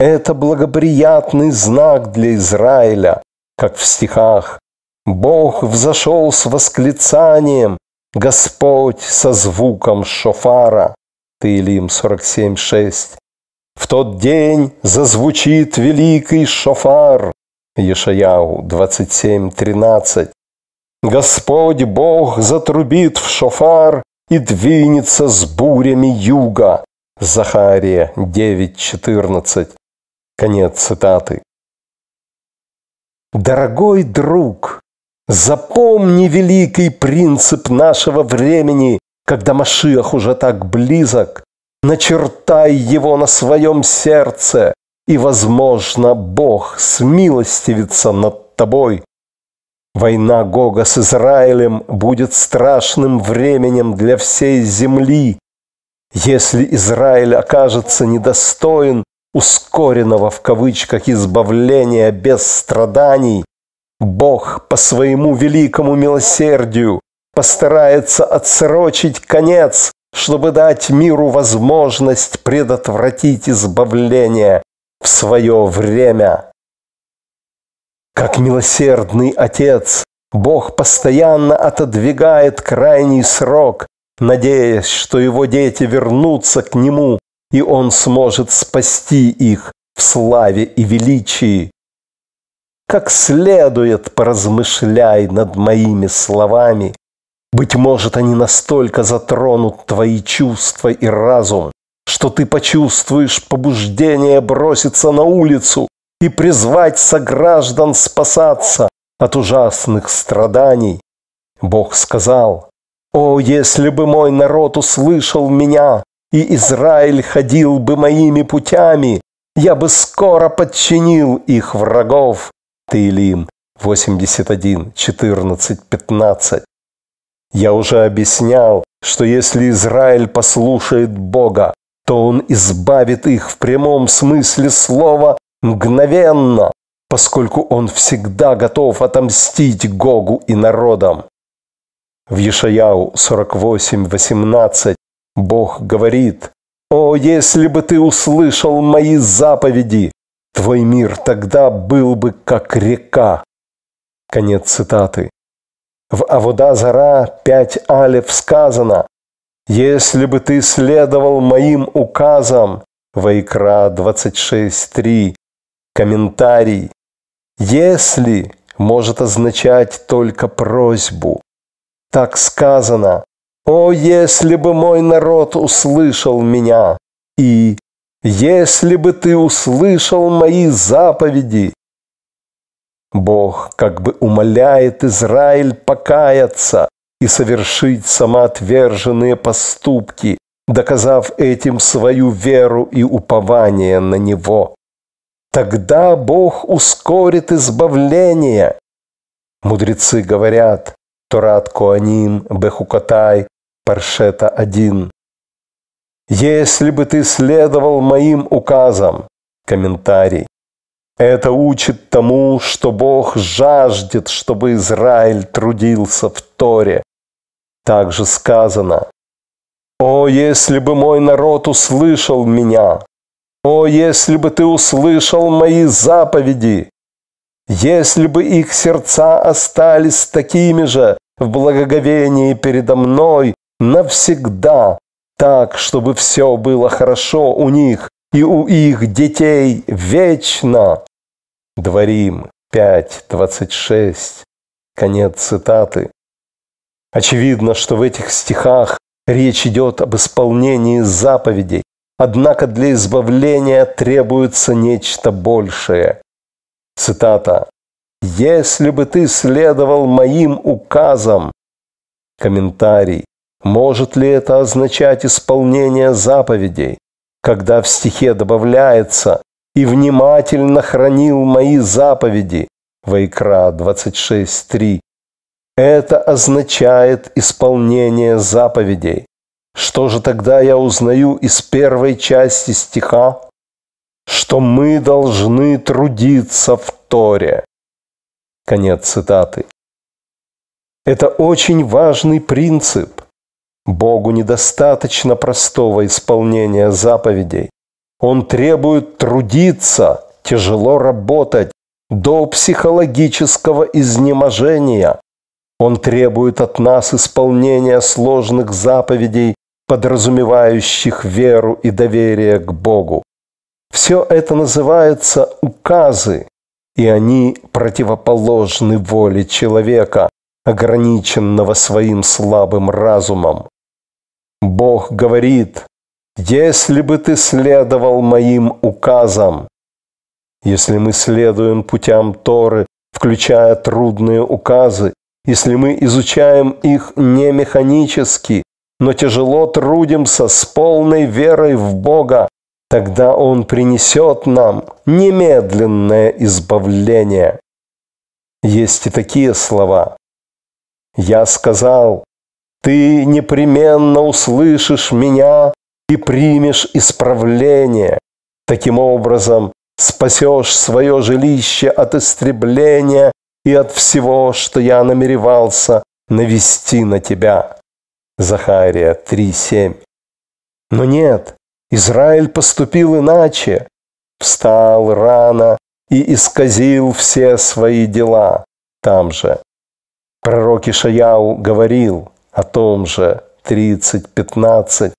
это благоприятный знак для Израиля, как в стихах «Бог взошел с восклицанием, Господь со звуком шофара» ты Илим 47.6. В тот день зазвучит великий шофар, Ешаяу 27.13. Господь Бог затрубит в шофар и двинется с бурями юга. Захария 9.14. Конец цитаты. Дорогой друг, запомни великий принцип нашего времени, когда Машиах уже так близок, начертай его на своем сердце, и, возможно, Бог смилостивится над тобой. Война Гога с Израилем будет страшным временем для всей земли, если Израиль окажется недостоин ускоренного в кавычках избавления без страданий, Бог по своему великому милосердию постарается отсрочить конец, чтобы дать миру возможность предотвратить избавление в свое время. Как милосердный Отец, Бог постоянно отодвигает крайний срок, надеясь, что его дети вернутся к Нему, и Он сможет спасти их в славе и величии. Как следует, поразмышляй над моими словами. Быть может, они настолько затронут твои чувства и разум, что ты почувствуешь побуждение броситься на улицу и призвать сограждан спасаться от ужасных страданий. Бог сказал, «О, если бы мой народ услышал меня, и Израиль ходил бы моими путями, я бы скоро подчинил их врагов». Таилим 81, 14, 15. Я уже объяснял, что если Израиль послушает Бога, то Он избавит их в прямом смысле слова мгновенно, поскольку Он всегда готов отомстить Гогу и народам. В Ешаяу 48:18 Бог говорит, «О, если бы ты услышал мои заповеди, твой мир тогда был бы как река». Конец цитаты. В Аводазара Зара 5 алев сказано «Если бы ты следовал моим указам» Вайкра 26.3 Комментарий «Если» может означать только просьбу. Так сказано «О, если бы мой народ услышал меня!» и «Если бы ты услышал мои заповеди!» Бог как бы умоляет Израиль покаяться и совершить самоотверженные поступки, доказав этим свою веру и упование на Него. Тогда Бог ускорит избавление. Мудрецы говорят, Торат Коаним, Бехукатай, Паршета 1. «Если бы ты следовал моим указам», комментарий, это учит тому, что Бог жаждет, чтобы Израиль трудился в Торе. Также сказано, «О, если бы мой народ услышал меня! О, если бы ты услышал мои заповеди! Если бы их сердца остались такими же в благоговении передо мной навсегда, так, чтобы все было хорошо у них, и у их детей вечно. Дворим 5.26. Конец цитаты. Очевидно, что в этих стихах речь идет об исполнении заповедей, однако для избавления требуется нечто большее. Цитата. «Если бы ты следовал моим указам...» Комментарий. Может ли это означать исполнение заповедей? когда в стихе добавляется «И внимательно хранил мои заповеди» Вайкра 26.3. Это означает исполнение заповедей. Что же тогда я узнаю из первой части стиха? Что мы должны трудиться в Торе. Конец цитаты. Это очень важный принцип. Богу недостаточно простого исполнения заповедей. Он требует трудиться, тяжело работать, до психологического изнеможения. Он требует от нас исполнения сложных заповедей, подразумевающих веру и доверие к Богу. Все это называется указы, и они противоположны воле человека, ограниченного своим слабым разумом. Бог говорит, если бы ты следовал моим указам, если мы следуем путям Торы, включая трудные указы, если мы изучаем их не механически, но тяжело трудимся с полной верой в Бога, тогда Он принесет нам немедленное избавление. Есть и такие слова. «Я сказал, ты непременно услышишь меня и примешь исправление. Таким образом, спасешь свое жилище от истребления и от всего, что я намеревался навести на тебя. Захария 3.7 Но нет, Израиль поступил иначе. Встал рано и исказил все свои дела. Там же. Пророк Ишаяу говорил, о том же 30.15.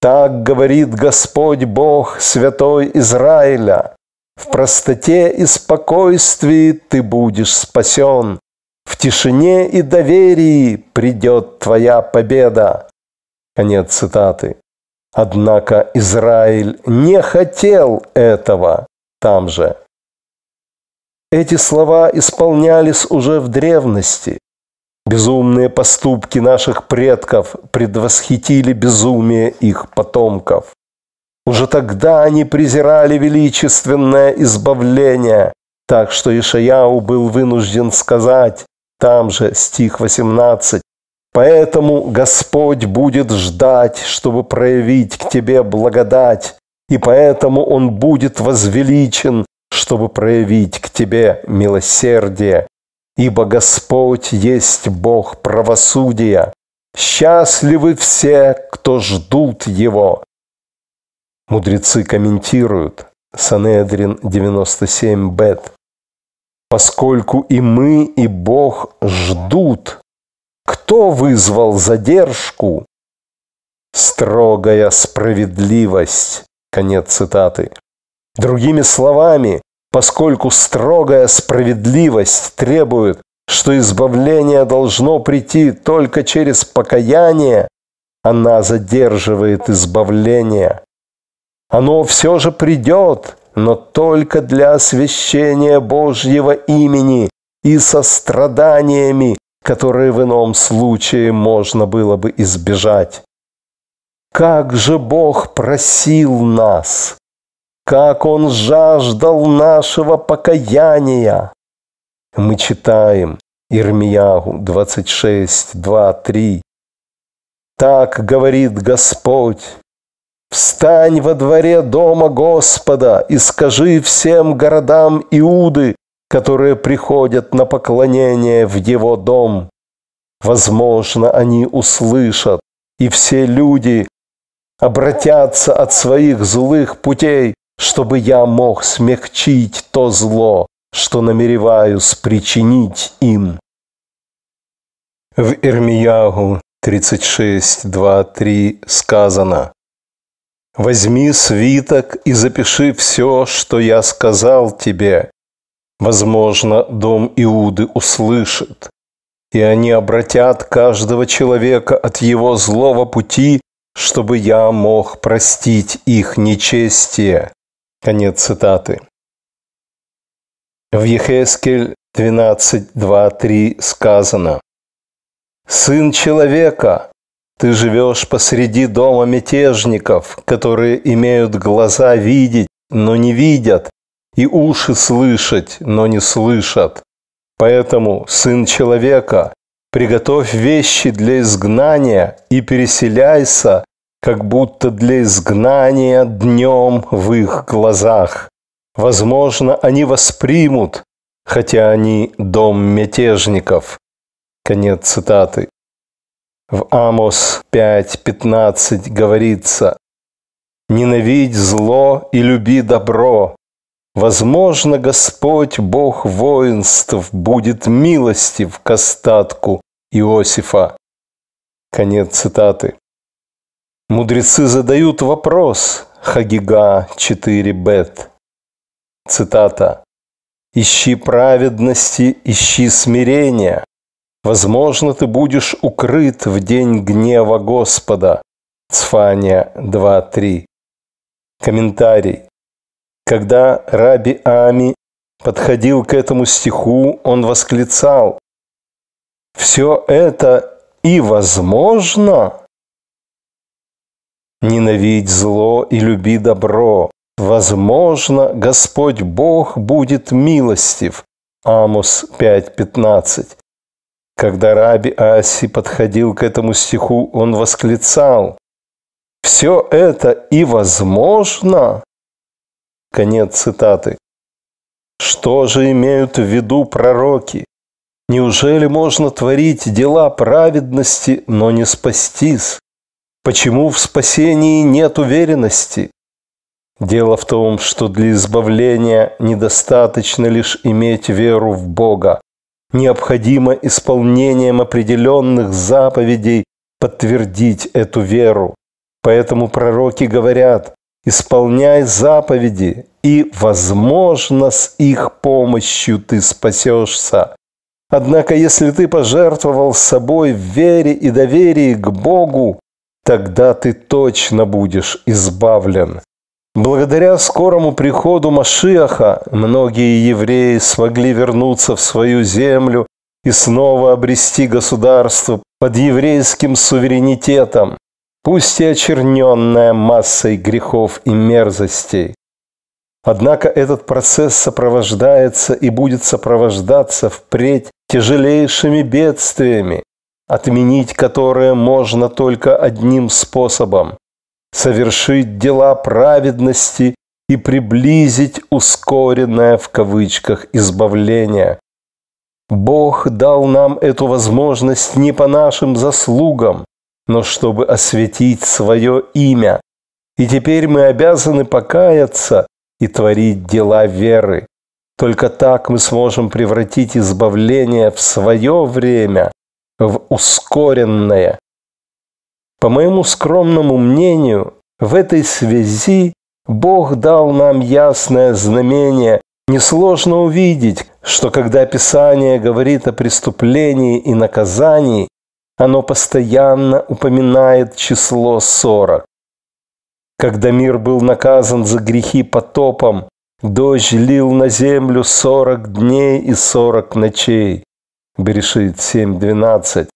Так говорит Господь Бог, Святой Израиля, в простоте и спокойствии ты будешь спасен, в тишине и доверии придет твоя победа. Конец цитаты. Однако Израиль не хотел этого там же. Эти слова исполнялись уже в древности. Безумные поступки наших предков предвосхитили безумие их потомков. Уже тогда они презирали величественное избавление, так что Ишаяу был вынужден сказать, там же стих 18, «Поэтому Господь будет ждать, чтобы проявить к тебе благодать, и поэтому Он будет возвеличен, чтобы проявить к тебе милосердие ибо Господь есть Бог правосудия. Счастливы все, кто ждут Его. Мудрецы комментируют. Санедрин 97 Бет. Поскольку и мы, и Бог ждут, кто вызвал задержку? Строгая справедливость. Конец цитаты. Другими словами, поскольку строгая справедливость требует, что избавление должно прийти только через покаяние, она задерживает избавление. Оно все же придет, но только для освящения Божьего имени и со страданиями, которые в ином случае можно было бы избежать. Как же Бог просил нас! как он жаждал нашего покаяния. Мы читаем Ирмиягу 26, 2, 3. Так говорит Господь, «Встань во дворе дома Господа и скажи всем городам Иуды, которые приходят на поклонение в его дом. Возможно, они услышат, и все люди обратятся от своих злых путей чтобы я мог смягчить то зло, что намереваюсь причинить им. В Ирмиягу 36.2.3 сказано «Возьми свиток и запиши все, что я сказал тебе. Возможно, дом Иуды услышит, и они обратят каждого человека от его злого пути, чтобы я мог простить их нечестие Конец цитаты. В Ехескель 12.2.3 сказано «Сын человека, ты живешь посреди дома мятежников, которые имеют глаза видеть, но не видят, и уши слышать, но не слышат. Поэтому, сын человека, приготовь вещи для изгнания и переселяйся как будто для изгнания днем в их глазах. Возможно, они воспримут, хотя они дом мятежников. Конец цитаты. В Амос 5.15 говорится «Ненавидь зло и люби добро. Возможно, Господь, Бог воинств, будет милостив к остатку Иосифа». Конец цитаты. Мудрецы задают вопрос Хагига 4 бет. Цитата. «Ищи праведности, ищи смирения. Возможно, ты будешь укрыт в день гнева Господа». Цфания 2.3. Комментарий. Когда Раби Ами подходил к этому стиху, он восклицал, «Все это и возможно, Ненавидь зло и люби добро. Возможно, Господь Бог будет милостив. Амос 5.15. Когда раби Аси подходил к этому стиху, он восклицал «Все это и возможно!» Конец цитаты. Что же имеют в виду пророки? Неужели можно творить дела праведности, но не спастись? Почему в спасении нет уверенности? Дело в том, что для избавления недостаточно лишь иметь веру в Бога. Необходимо исполнением определенных заповедей подтвердить эту веру. Поэтому пророки говорят, исполняй заповеди, и, возможно, с их помощью ты спасешься. Однако, если ты пожертвовал собой в вере и доверии к Богу, тогда ты точно будешь избавлен. Благодаря скорому приходу Машиаха многие евреи смогли вернуться в свою землю и снова обрести государство под еврейским суверенитетом, пусть и очерненное массой грехов и мерзостей. Однако этот процесс сопровождается и будет сопровождаться впредь тяжелейшими бедствиями, отменить которое можно только одним способом – совершить дела праведности и приблизить ускоренное в кавычках избавление. Бог дал нам эту возможность не по нашим заслугам, но чтобы осветить свое имя. И теперь мы обязаны покаяться и творить дела веры. Только так мы сможем превратить избавление в свое время в ускоренное. По моему скромному мнению, в этой связи Бог дал нам ясное знамение. Несложно увидеть, что когда Писание говорит о преступлении и наказании, оно постоянно упоминает число 40. Когда мир был наказан за грехи потопом, дождь лил на землю сорок дней и сорок ночей. Берешит 7.12.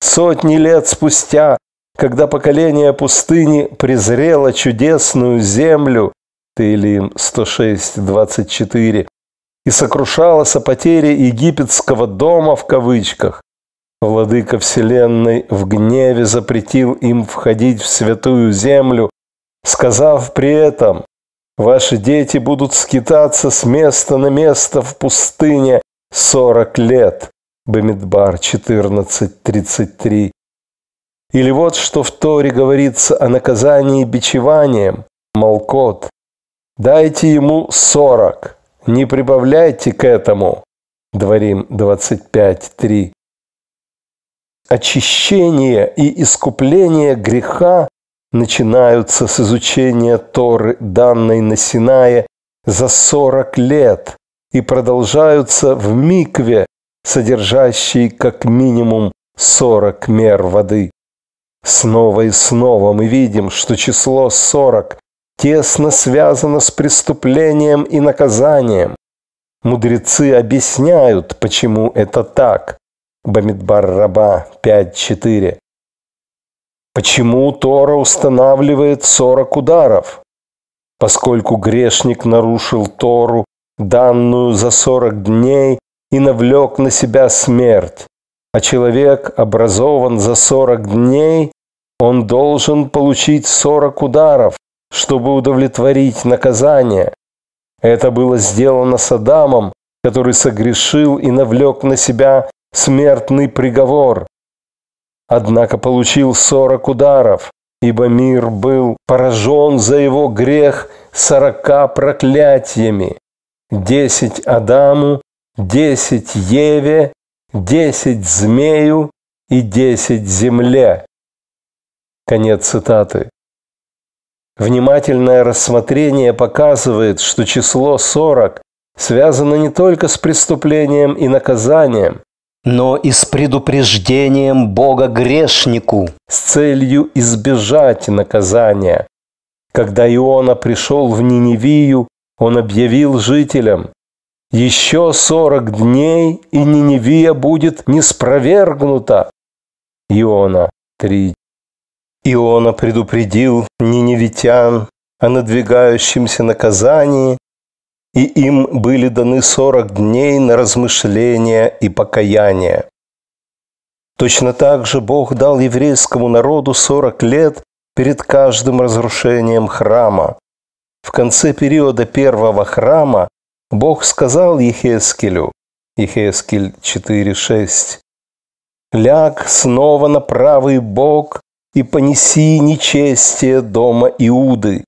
Сотни лет спустя, когда поколение пустыни презрело чудесную землю, Тейлим 106.24, и сокрушалось о потере египетского дома в кавычках, Владыка Вселенной в гневе запретил им входить в святую землю, сказав при этом, «Ваши дети будут скитаться с места на место в пустыне сорок лет». Бамидбар 14.33. Или вот что в Торе говорится о наказании бичеванием, Малкот. Дайте ему сорок, не прибавляйте к этому. Дворим 25.3. Очищение и искупление греха начинаются с изучения Торы, данной на Синае, за сорок лет и продолжаются в Микве содержащий как минимум 40 мер воды. Снова и снова мы видим, что число 40 тесно связано с преступлением и наказанием. Мудрецы объясняют, почему это так. Бамидбар Раба 5.4. Почему Тора устанавливает 40 ударов? Поскольку грешник нарушил Тору, данную за 40 дней, и навлек на себя смерть, а человек образован за сорок дней, он должен получить сорок ударов, чтобы удовлетворить наказание. Это было сделано с Адамом, который согрешил и навлек на себя смертный приговор. Однако получил сорок ударов, ибо мир был поражен за его грех сорока проклятиями. Десять Адаму десять Еве, десять змею и десять земле. Конец цитаты. Внимательное рассмотрение показывает, что число 40 связано не только с преступлением и наказанием, но и с предупреждением Бога грешнику с целью избежать наказания. Когда Иона пришел в Ниневию, он объявил жителям, еще сорок дней, и Ниневия будет неспровергнута. Иона 3. Иона предупредил ниневитян о надвигающемся наказании, и им были даны сорок дней на размышление и покаяние. Точно так же Бог дал еврейскому народу сорок лет перед каждым разрушением храма. В конце периода первого храма Бог сказал Ехескелю, Ехескель 4.6, «Ляг снова на правый бок и понеси нечестие дома Иуды.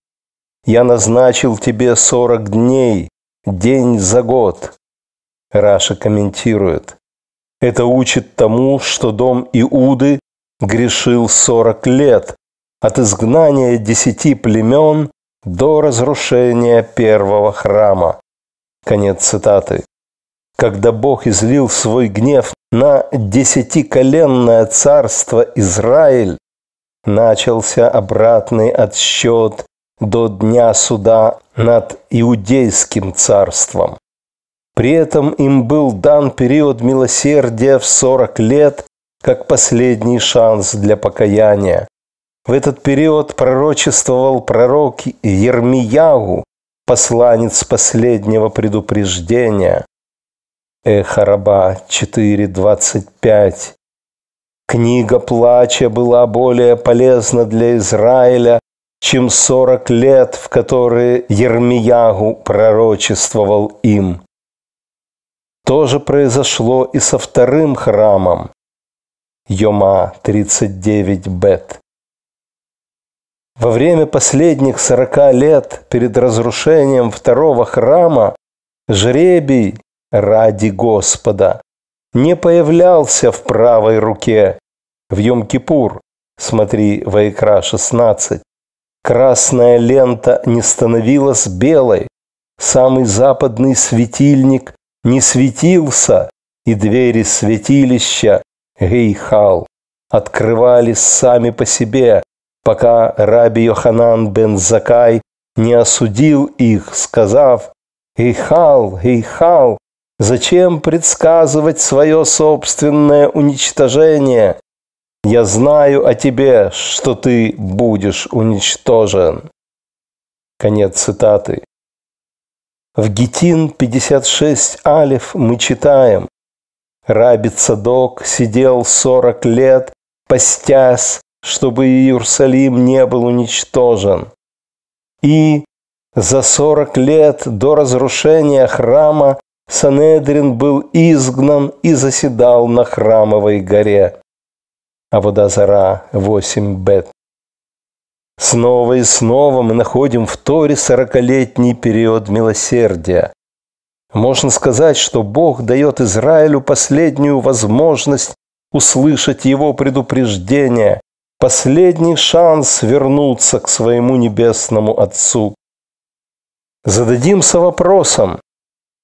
Я назначил тебе сорок дней, день за год». Раша комментирует, «Это учит тому, что дом Иуды грешил сорок лет, от изгнания десяти племен до разрушения первого храма. Конец цитаты. Когда Бог излил свой гнев на десятиколенное царство Израиль, начался обратный отсчет до дня суда над Иудейским царством. При этом им был дан период милосердия в 40 лет как последний шанс для покаяния. В этот период пророчествовал пророк Ермиягу, посланец последнего предупреждения. Эхо раба 4.25. Книга плача была более полезна для Израиля, чем сорок лет, в которые Ермиягу пророчествовал им. То же произошло и со вторым храмом. Йома 39 Бет. Во время последних сорока лет перед разрушением второго храма жребий ради Господа не появлялся в правой руке. В Йом-Кипур, смотри Вайкра 16, красная лента не становилась белой, самый западный светильник не светился, и двери святилища Гейхал открывались сами по себе – пока раби Йоханан бен Закай не осудил их, сказав «Гейхал, гейхал, зачем предсказывать свое собственное уничтожение? Я знаю о тебе, что ты будешь уничтожен». Конец цитаты. В Гетин 56 Алиф мы читаем – Раби Цадок сидел сорок лет, постясь чтобы Иерусалим не был уничтожен. И за сорок лет до разрушения храма Санедрин был изгнан и заседал на храмовой горе. А вода зара 8 бет. Снова и снова мы находим в Торе сорокалетний период милосердия. Можно сказать, что Бог дает Израилю последнюю возможность услышать его предупреждение, последний шанс вернуться к своему небесному Отцу. Зададимся вопросом,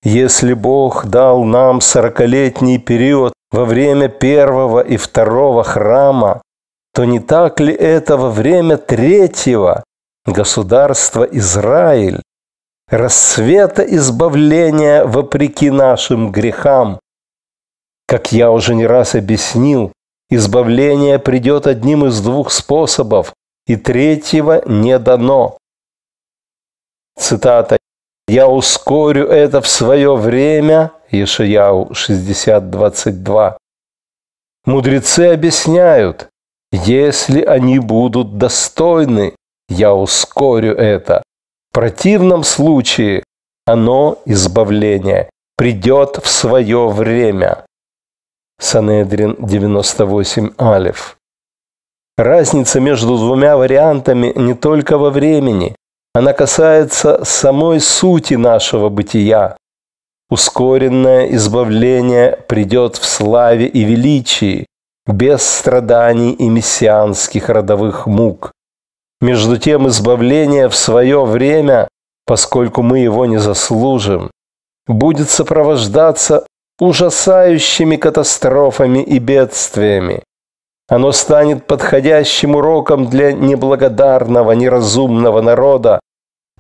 если Бог дал нам сорокалетний период во время первого и второго храма, то не так ли это во время третьего государства Израиль, рассвета избавления вопреки нашим грехам? Как я уже не раз объяснил, Избавление придет одним из двух способов, и третьего не дано. Цитата. «Я ускорю это в свое время» Ешаяу 60.22. Мудрецы объясняют, если они будут достойны, я ускорю это. В противном случае оно, избавление, придет в свое время. Санедрин 98 Алиф. Разница между двумя вариантами не только во времени, она касается самой сути нашего бытия. Ускоренное избавление придет в славе и величии, без страданий и мессианских родовых мук. Между тем избавление в свое время, поскольку мы его не заслужим, будет сопровождаться ужасающими катастрофами и бедствиями. Оно станет подходящим уроком для неблагодарного, неразумного народа,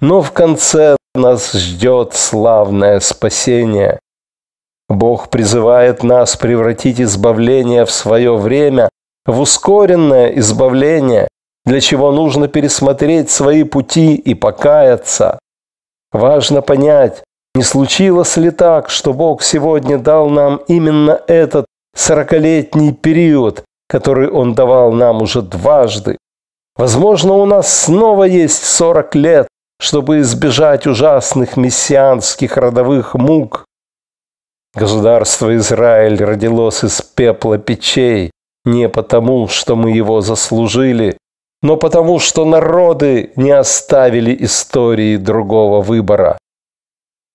но в конце нас ждет славное спасение. Бог призывает нас превратить избавление в свое время в ускоренное избавление, для чего нужно пересмотреть свои пути и покаяться. Важно понять, не случилось ли так, что Бог сегодня дал нам именно этот сорокалетний период, который Он давал нам уже дважды? Возможно, у нас снова есть сорок лет, чтобы избежать ужасных мессианских родовых мук. Государство Израиль родилось из пепла печей не потому, что мы его заслужили, но потому, что народы не оставили истории другого выбора.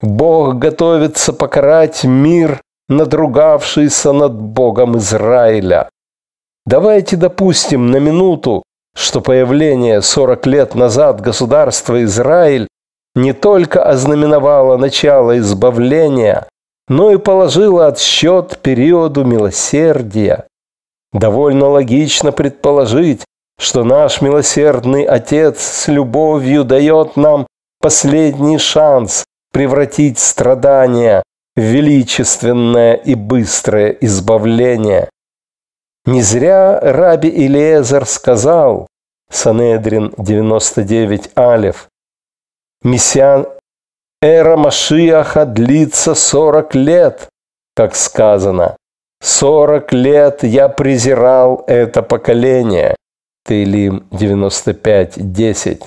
Бог готовится покарать мир, надругавшийся над Богом Израиля. Давайте допустим на минуту, что появление 40 лет назад государства Израиль не только ознаменовало начало избавления, но и положило отсчет периоду милосердия. Довольно логично предположить, что наш милосердный Отец с любовью дает нам последний шанс превратить страдания в величественное и быстрое избавление. Не зря Раби Илиезер сказал, Санедрин 99 Алев, Мессиан Эра Машиаха длится 40 лет, как сказано. 40 лет я презирал это поколение. Тейлим 95. 10.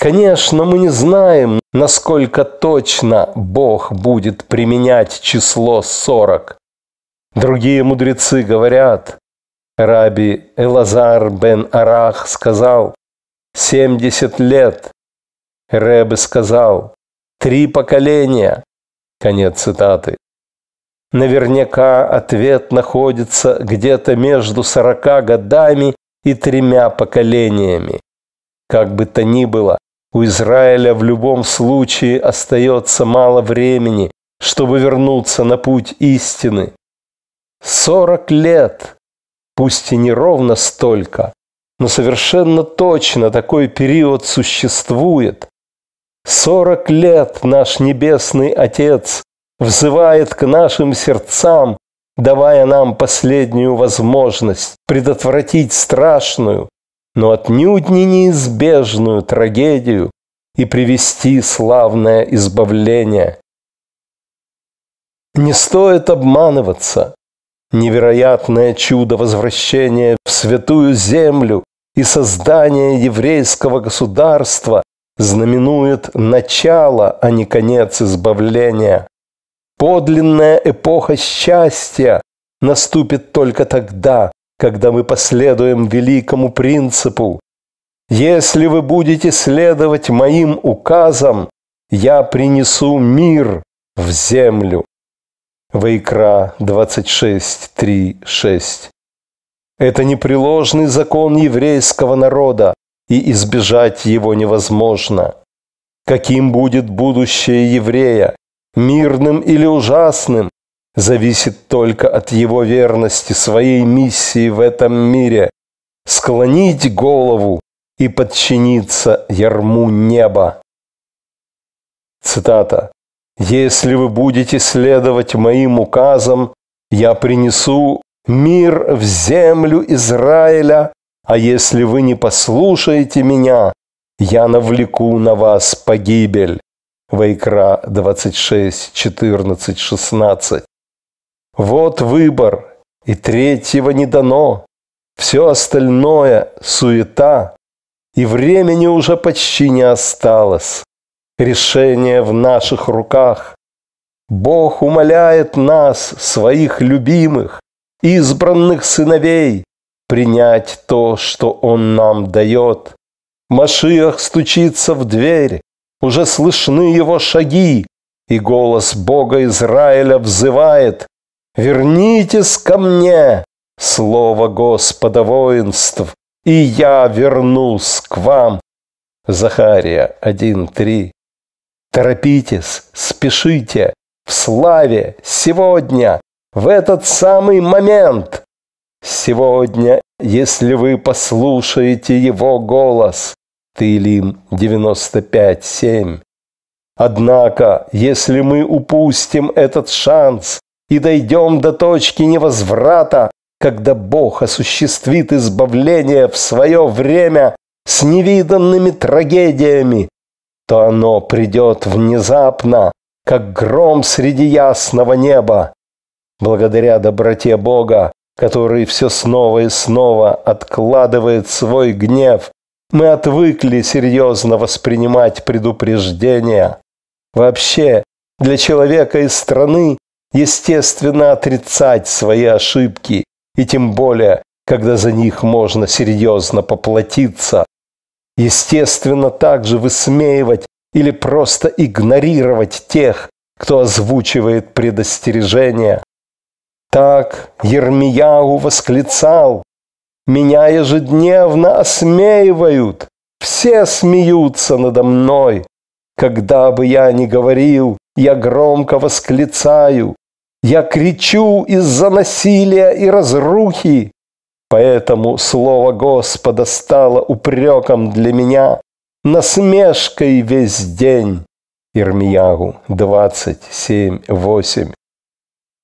Конечно, мы не знаем, насколько точно Бог будет применять число 40. Другие мудрецы говорят, раби Элазар бен Арах сказал, 70 лет. Рэбе сказал, три поколения. Конец цитаты. Наверняка ответ находится где-то между 40 годами и тремя поколениями. Как бы то ни было, у Израиля в любом случае остается мало времени, чтобы вернуться на путь истины. Сорок лет, пусть и не ровно столько, но совершенно точно такой период существует. Сорок лет наш Небесный Отец взывает к нашим сердцам, давая нам последнюю возможность предотвратить страшную, но отнюдь не неизбежную трагедию и привести славное избавление. Не стоит обманываться. Невероятное чудо возвращения в святую землю и создание еврейского государства знаменует начало, а не конец избавления. Подлинная эпоха счастья наступит только тогда, когда мы последуем великому принципу. Если вы будете следовать моим указам, я принесу мир в землю. Вайкра 26.3.6 Это непреложный закон еврейского народа, и избежать его невозможно. Каким будет будущее еврея? Мирным или ужасным? зависит только от его верности своей миссии в этом мире – склонить голову и подчиниться ярму неба. Цитата. «Если вы будете следовать моим указам, я принесу мир в землю Израиля, а если вы не послушаете меня, я навлеку на вас погибель». Вайкра 26, 14, 16. Вот выбор, и третьего не дано. Все остальное – суета, и времени уже почти не осталось. Решение в наших руках. Бог умоляет нас, своих любимых, избранных сыновей, принять то, что Он нам дает. Машиах стучится в дверь, уже слышны его шаги, и голос Бога Израиля взывает Вернитесь ко мне, слово Господа воинств, и я вернусь к вам. Захария 1.3 Торопитесь, спешите, в славе, сегодня, в этот самый момент. Сегодня, если вы послушаете его голос. Таилим 95.7 Однако, если мы упустим этот шанс, и дойдем до точки невозврата, когда Бог осуществит избавление в свое время с невиданными трагедиями, то оно придет внезапно, как гром среди ясного неба. Благодаря доброте Бога, который все снова и снова откладывает свой гнев, мы отвыкли серьезно воспринимать предупреждения. Вообще, для человека из страны Естественно, отрицать свои ошибки, и тем более, когда за них можно серьезно поплатиться. Естественно, также высмеивать или просто игнорировать тех, кто озвучивает предостережение. Так Ермияу восклицал, «Меня ежедневно осмеивают, все смеются надо мной. Когда бы я ни говорил, я громко восклицаю, я кричу из-за насилия и разрухи. Поэтому слово Господа стало упреком для меня, насмешкой весь день. Ирмиягу 27.8.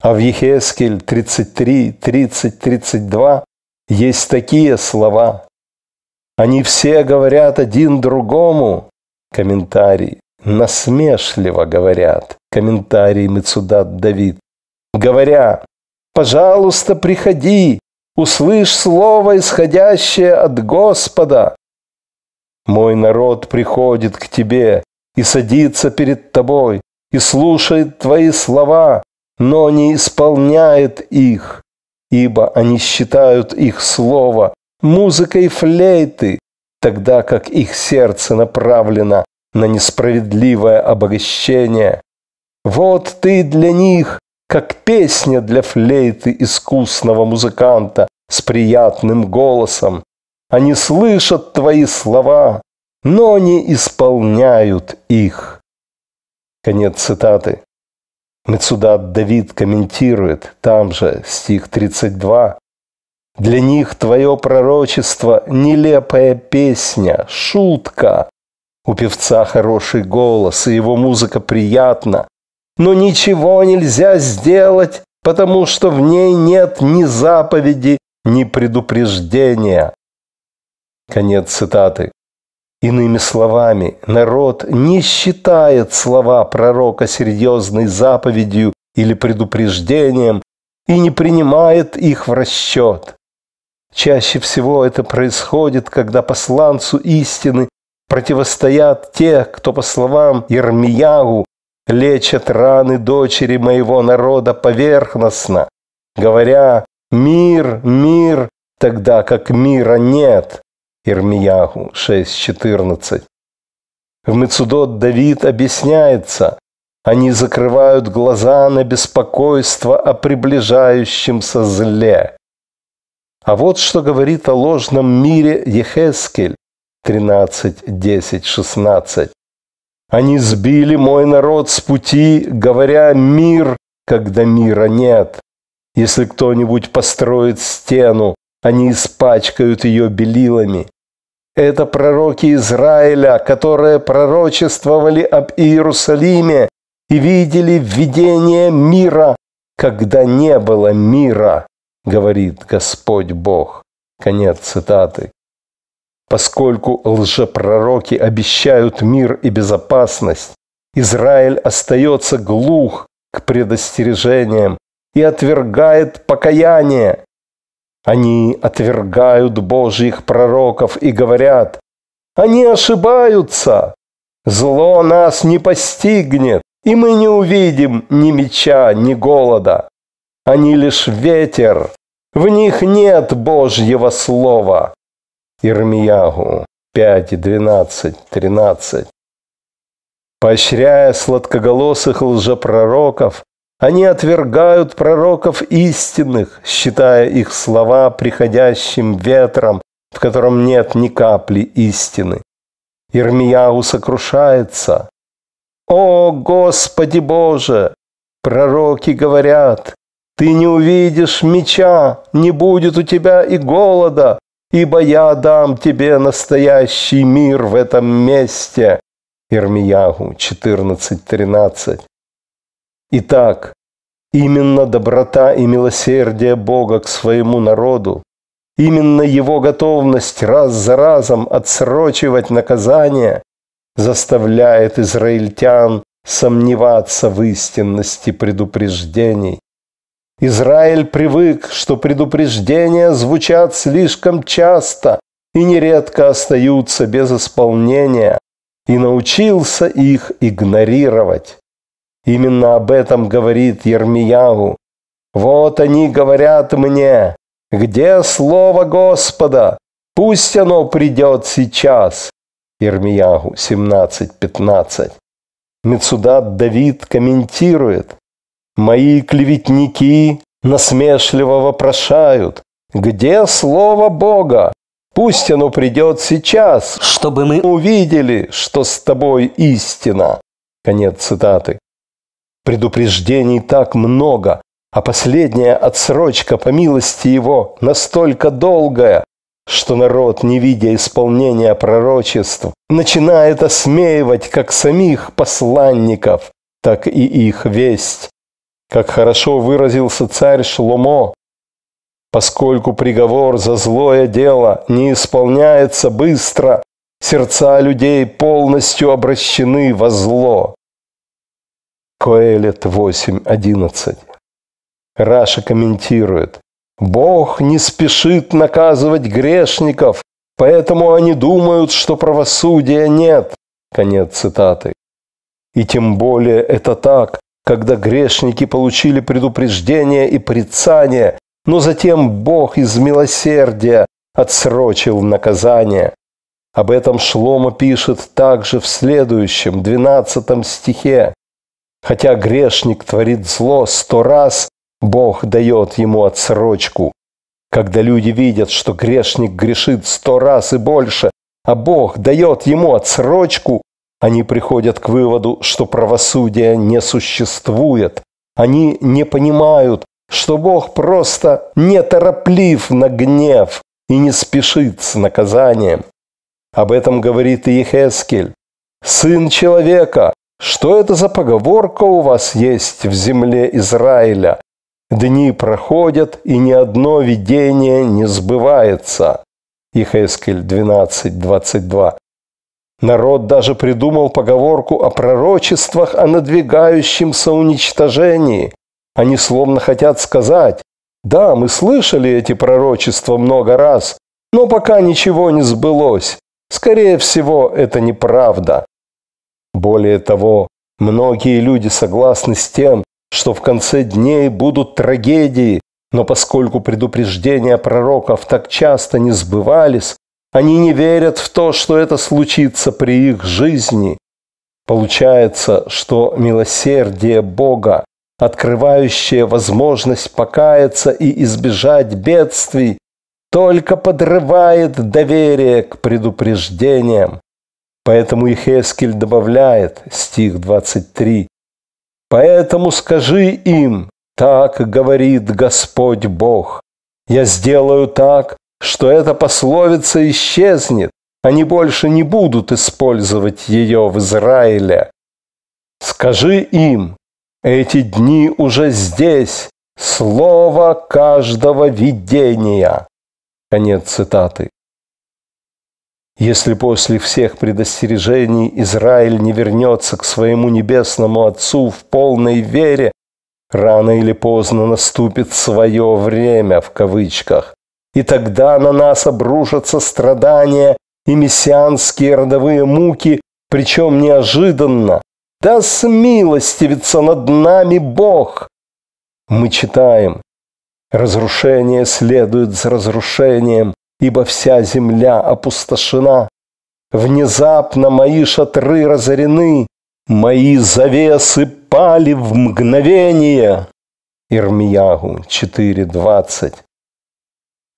А в Ехескель 33, 30, 32 есть такие слова. Они все говорят один другому. Комментарий. Насмешливо говорят. Комментарий Мецудат Давид говоря, «Пожалуйста, приходи, услышь слово, исходящее от Господа. Мой народ приходит к тебе и садится перед тобой, и слушает твои слова, но не исполняет их, ибо они считают их слово музыкой флейты, тогда как их сердце направлено на несправедливое обогащение. Вот ты для них как песня для флейты искусного музыканта с приятным голосом. Они слышат твои слова, но не исполняют их. Конец цитаты. Мецудат Давид комментирует, там же стих 32. «Для них твое пророчество – нелепая песня, шутка. У певца хороший голос, и его музыка приятна, но ничего нельзя сделать, потому что в ней нет ни заповеди, ни предупреждения. Конец цитаты. Иными словами, народ не считает слова пророка серьезной заповедью или предупреждением и не принимает их в расчет. Чаще всего это происходит, когда посланцу истины противостоят те, кто, по словам Ермиягу, лечат раны дочери моего народа поверхностно, говоря «Мир, мир», тогда как мира нет. Ирмиягу 6.14. В Мецудот Давид объясняется, они закрывают глаза на беспокойство о приближающемся зле. А вот что говорит о ложном мире Ехескель 13, 10, 16. Они сбили мой народ с пути, говоря «мир», когда мира нет. Если кто-нибудь построит стену, они испачкают ее белилами. Это пророки Израиля, которые пророчествовали об Иерусалиме и видели введение мира, когда не было мира, говорит Господь Бог. Конец цитаты. Поскольку лжепророки обещают мир и безопасность, Израиль остается глух к предостережениям и отвергает покаяние. Они отвергают Божьих пророков и говорят, они ошибаются, зло нас не постигнет, и мы не увидим ни меча, ни голода. Они лишь ветер, в них нет Божьего слова. Ирмиягу 5, 12, 13. Поощряя сладкоголосых лжепророков, они отвергают пророков истинных, считая их слова приходящим ветром, в котором нет ни капли истины. Ирмияу сокрушается. «О, Господи Боже! Пророки говорят, ты не увидишь меча, не будет у тебя и голода, ибо я дам тебе настоящий мир в этом месте». Ирмиягу 14.13. Итак, именно доброта и милосердие Бога к своему народу, именно его готовность раз за разом отсрочивать наказание заставляет израильтян сомневаться в истинности предупреждений, Израиль привык, что предупреждения звучат слишком часто и нередко остаются без исполнения, и научился их игнорировать. Именно об этом говорит Ермияу. «Вот они говорят мне, где слово Господа? Пусть оно придет сейчас». Ермиягу 17.15. Мецудат Давид комментирует, Мои клеветники насмешливо вопрошают, где слово Бога? Пусть оно придет сейчас, чтобы мы увидели, что с тобой истина. Конец цитаты. Предупреждений так много, а последняя отсрочка по милости его настолько долгая, что народ, не видя исполнения пророчеств, начинает осмеивать как самих посланников, так и их весть. Как хорошо выразился царь Шломо, поскольку приговор за злое дело не исполняется быстро, сердца людей полностью обращены во зло. Коэлет 8.11 Раша комментирует, «Бог не спешит наказывать грешников, поэтому они думают, что правосудия нет». Конец цитаты. И тем более это так, когда грешники получили предупреждение и прицание, но затем Бог из милосердия отсрочил наказание. Об этом Шлома пишет также в следующем, 12 стихе. Хотя грешник творит зло сто раз, Бог дает ему отсрочку. Когда люди видят, что грешник грешит сто раз и больше, а Бог дает ему отсрочку, они приходят к выводу, что правосудия не существует. Они не понимают, что Бог просто нетороплив на гнев и не спешит с наказанием. Об этом говорит и Ехескель. «Сын человека, что это за поговорка у вас есть в земле Израиля? Дни проходят, и ни одно видение не сбывается». Ихескель 12, 22. Народ даже придумал поговорку о пророчествах о надвигающемся уничтожении. Они словно хотят сказать, да, мы слышали эти пророчества много раз, но пока ничего не сбылось. Скорее всего, это неправда. Более того, многие люди согласны с тем, что в конце дней будут трагедии, но поскольку предупреждения пророков так часто не сбывались, они не верят в то, что это случится при их жизни. Получается, что милосердие Бога, открывающее возможность покаяться и избежать бедствий, только подрывает доверие к предупреждениям. Поэтому Ихескель добавляет, стих 23, «Поэтому скажи им, так говорит Господь Бог, я сделаю так, что эта пословица исчезнет, они больше не будут использовать ее в Израиле. Скажи им, эти дни уже здесь, слово каждого видения. Конец цитаты. Если после всех предостережений Израиль не вернется к своему небесному Отцу в полной вере, рано или поздно наступит свое время в кавычках и тогда на нас обрушатся страдания и мессианские родовые муки, причем неожиданно. Да смилостивится над нами Бог! Мы читаем. Разрушение следует за разрушением, ибо вся земля опустошена. Внезапно мои шатры разорены, мои завесы пали в мгновение. Ирмиягу 4.20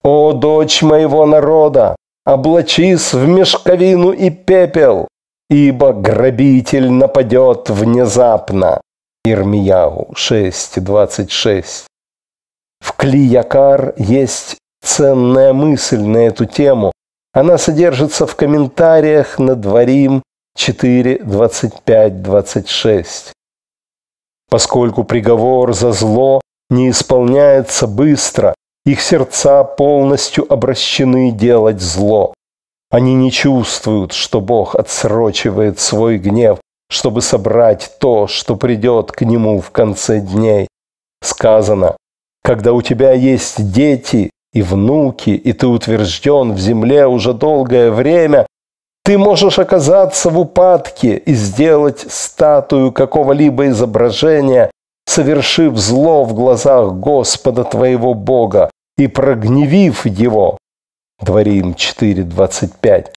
о, дочь моего народа, облачись в мешковину и пепел, ибо грабитель нападет внезапно. Ирмияу 6.26 В Клиякар есть ценная мысль на эту тему. Она содержится в комментариях на Дворим 4.25.26. Поскольку приговор за зло не исполняется быстро их сердца полностью обращены делать зло. Они не чувствуют, что Бог отсрочивает свой гнев, чтобы собрать то, что придет к нему в конце дней. Сказано, когда у тебя есть дети и внуки, и ты утвержден в земле уже долгое время, ты можешь оказаться в упадке и сделать статую какого-либо изображения, совершив зло в глазах Господа твоего Бога и прогневив его. Дворим 4.25.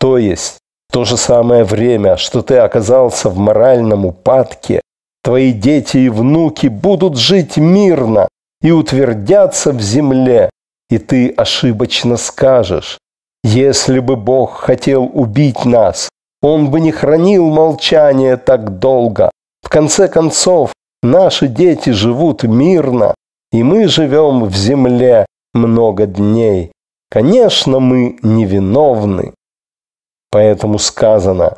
То есть, в то же самое время, что ты оказался в моральном упадке, твои дети и внуки будут жить мирно и утвердятся в земле, и ты ошибочно скажешь, если бы Бог хотел убить нас, Он бы не хранил молчание так долго. В конце концов, Наши дети живут мирно, и мы живем в земле много дней. Конечно, мы невиновны. Поэтому сказано,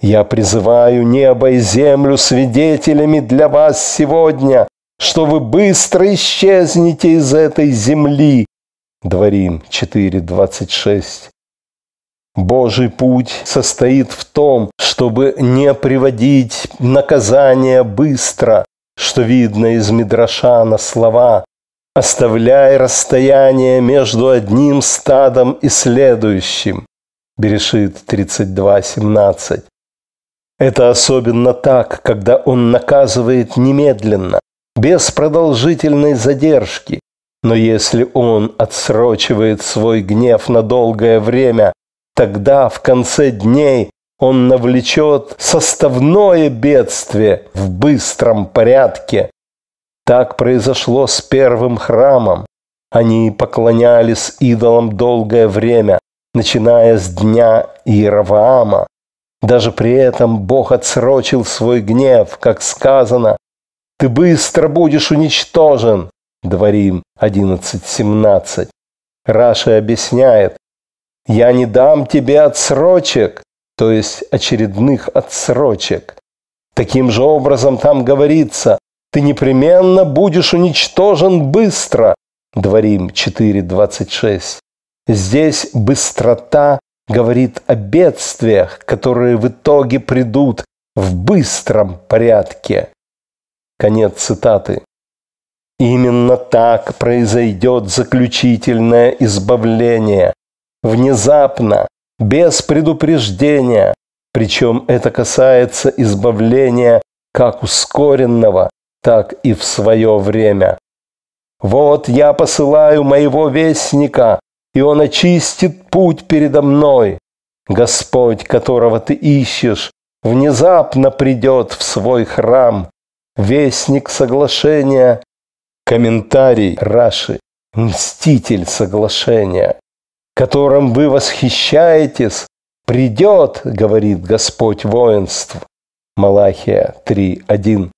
я призываю небо и землю свидетелями для вас сегодня, что вы быстро исчезнете из этой земли. Дворим 4.26. Божий путь состоит в том, чтобы не приводить наказание быстро, что видно из Мидраша на слова «Оставляй расстояние между одним стадом и следующим» Берешит 32.17. Это особенно так, когда он наказывает немедленно, без продолжительной задержки. Но если он отсрочивает свой гнев на долгое время, тогда в конце дней он навлечет составное бедствие в быстром порядке. Так произошло с первым храмом. Они поклонялись идолам долгое время, начиная с дня Иераваама. Даже при этом Бог отсрочил свой гнев, как сказано, «Ты быстро будешь уничтожен», Дворим 11.17. Раши объясняет, «Я не дам тебе отсрочек, то есть очередных отсрочек. Таким же образом там говорится, ты непременно будешь уничтожен быстро. Дворим 4.26. Здесь быстрота говорит о бедствиях, которые в итоге придут в быстром порядке. Конец цитаты. Именно так произойдет заключительное избавление. Внезапно, без предупреждения. Причем это касается избавления как ускоренного, так и в свое время. Вот я посылаю моего вестника, и он очистит путь передо мной. Господь, которого ты ищешь, внезапно придет в свой храм. Вестник соглашения. Комментарий Раши. Мститель соглашения которым вы восхищаетесь, придет, говорит Господь воинств. Малахия 3.1.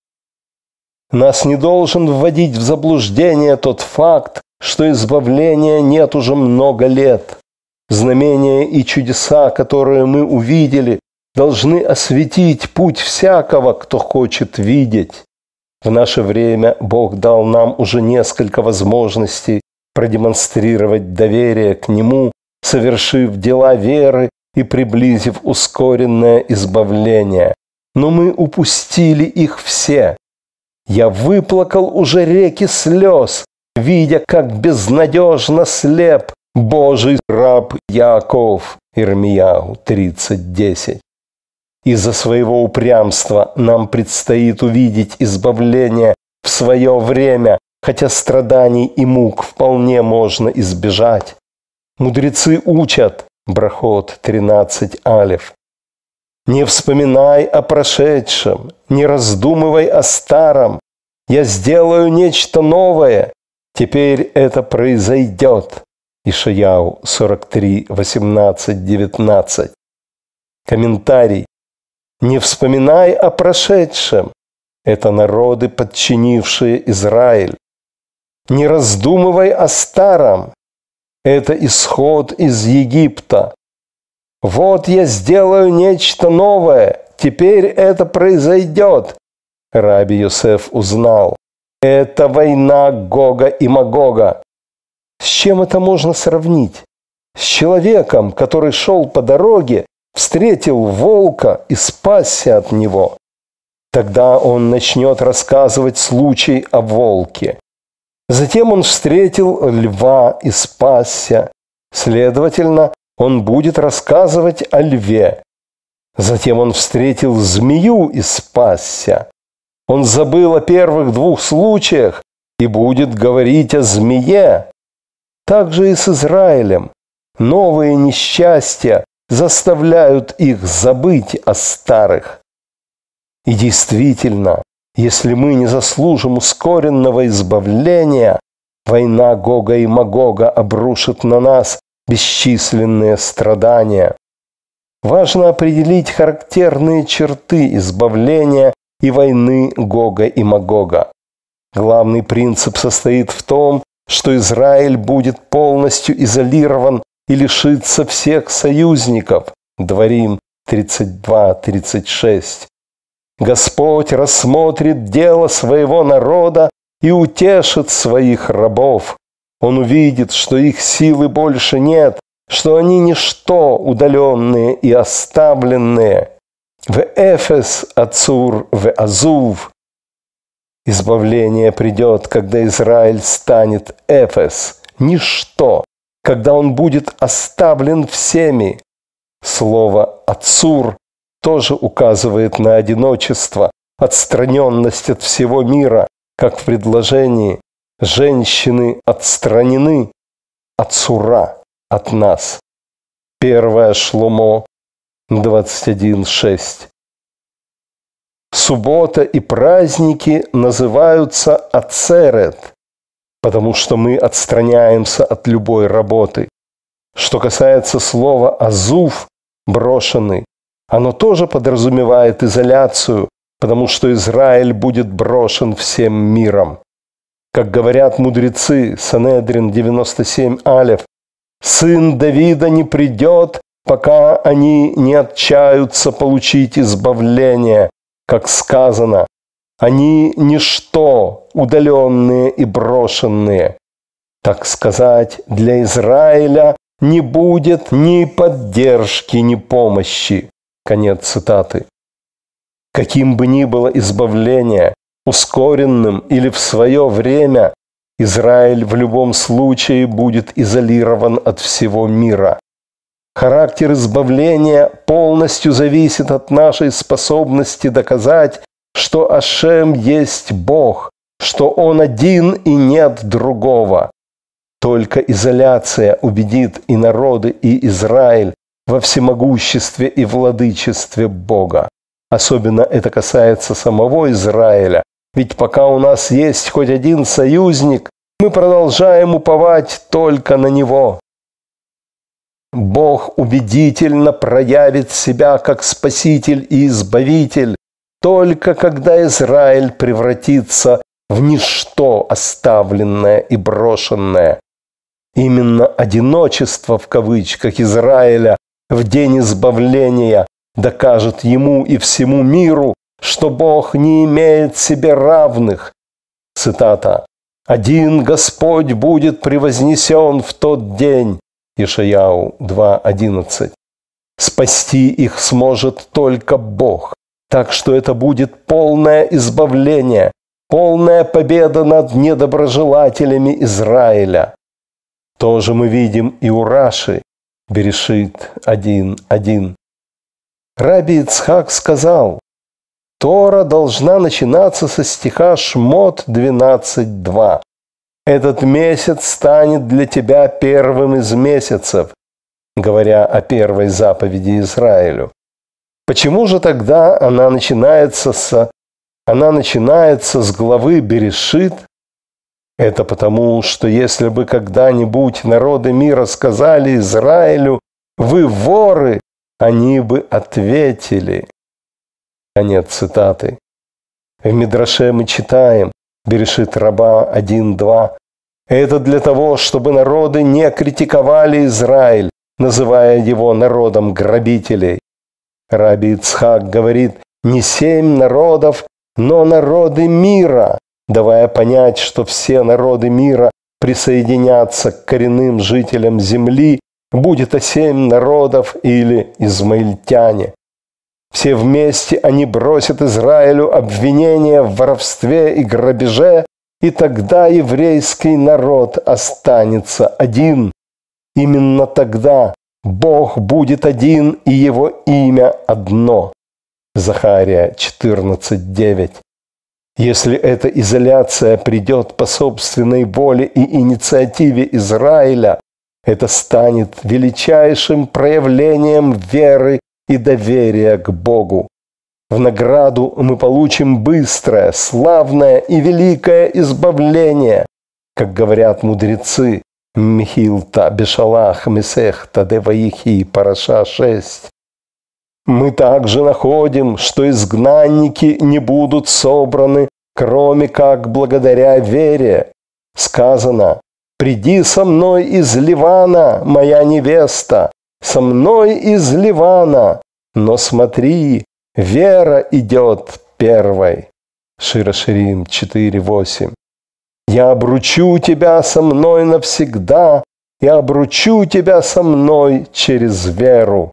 Нас не должен вводить в заблуждение тот факт, что избавления нет уже много лет. Знамения и чудеса, которые мы увидели, должны осветить путь всякого, кто хочет видеть. В наше время Бог дал нам уже несколько возможностей продемонстрировать доверие к Нему, совершив дела веры и приблизив ускоренное избавление. Но мы упустили их все. Я выплакал уже реки слез, видя, как безнадежно слеп Божий раб Яков. Ирмияу 30.10. Из-за своего упрямства нам предстоит увидеть избавление в свое время, хотя страданий и мук вполне можно избежать. Мудрецы учат, Брахот 13 Алев. Не вспоминай о прошедшем, не раздумывай о старом. Я сделаю нечто новое. Теперь это произойдет. Ишаяу 43, 18, 19. Комментарий. Не вспоминай о прошедшем. Это народы, подчинившие Израиль. Не раздумывай о старом. Это исход из Египта. Вот я сделаю нечто новое. Теперь это произойдет. Раби Юсеф узнал. Это война Гога и Магога. С чем это можно сравнить? С человеком, который шел по дороге, встретил волка и спасся от него. Тогда он начнет рассказывать случай о волке. Затем он встретил льва и спасся. Следовательно, он будет рассказывать о льве. Затем он встретил змею и спасся. Он забыл о первых двух случаях и будет говорить о змее. Так же и с Израилем. Новые несчастья заставляют их забыть о старых. И действительно, если мы не заслужим ускоренного избавления, война Гога и Магога обрушит на нас бесчисленные страдания. Важно определить характерные черты избавления и войны Гога и Магога. Главный принцип состоит в том, что Израиль будет полностью изолирован и лишится всех союзников. Дворим 32-36. Господь рассмотрит дело своего народа и утешит своих рабов. Он увидит, что их силы больше нет, что они ничто удаленные и оставленные. В Эфес, Ацур, в Азув. Избавление придет, когда Израиль станет Эфес, ничто, когда он будет оставлен всеми. Слово «Ацур» тоже указывает на одиночество, отстраненность от всего мира, как в предложении «женщины отстранены от сура, от нас». Первое Шломо 21.6. Суббота и праздники называются ацерет, потому что мы отстраняемся от любой работы. Что касается слова азуф, брошенный, оно тоже подразумевает изоляцию, потому что Израиль будет брошен всем миром. Как говорят мудрецы, Санедрин 97 Алев, «Сын Давида не придет, пока они не отчаются получить избавление, как сказано. Они ничто, удаленные и брошенные. Так сказать, для Израиля не будет ни поддержки, ни помощи. Конец цитаты. Каким бы ни было избавление, ускоренным или в свое время, Израиль в любом случае будет изолирован от всего мира. Характер избавления полностью зависит от нашей способности доказать, что Ашем есть Бог, что Он один и нет другого. Только изоляция убедит и народы, и Израиль во всемогуществе и владычестве Бога. Особенно это касается самого Израиля. Ведь пока у нас есть хоть один союзник, мы продолжаем уповать только на него. Бог убедительно проявит себя как Спаситель и Избавитель, только когда Израиль превратится в ничто оставленное и брошенное. Именно одиночество в кавычках Израиля в день избавления докажет ему и всему миру, что Бог не имеет себе равных. Цитата. «Один Господь будет превознесен в тот день» Ишаяу 2.11. Спасти их сможет только Бог. Так что это будет полное избавление, полная победа над недоброжелателями Израиля. Тоже мы видим и у Раши. Берешит 1.1. Раби Ицхак сказал, Тора должна начинаться со стиха Шмот 12.2. Этот месяц станет для тебя первым из месяцев, говоря о первой заповеди Израилю. Почему же тогда она начинается с, она начинается с главы Берешит это потому, что если бы когда-нибудь народы мира сказали Израилю, вы воры, они бы ответили. Конец цитаты. В Мидраше мы читаем, Берешит раба 1.2. Это для того, чтобы народы не критиковали Израиль, называя его народом грабителей. Раби Ицхак говорит, не семь народов, но народы мира давая понять, что все народы мира присоединятся к коренным жителям земли, будь это семь народов или измаильтяне. Все вместе они бросят Израилю обвинения в воровстве и грабеже, и тогда еврейский народ останется один. Именно тогда Бог будет один и его имя одно. Захария 14.9. Если эта изоляция придет по собственной воле и инициативе Израиля, это станет величайшим проявлением веры и доверия к Богу. В награду мы получим быстрое, славное и великое избавление, как говорят мудрецы Михилта, Бешалах, Месехта, Деваихи, Параша 6. Мы также находим, что изгнанники не будут собраны, кроме как благодаря вере. Сказано, «Приди со мной из Ливана, моя невеста, со мной из Ливана». Но смотри, вера идет первой. Широширим 4.8. «Я обручу тебя со мной навсегда, я обручу тебя со мной через веру».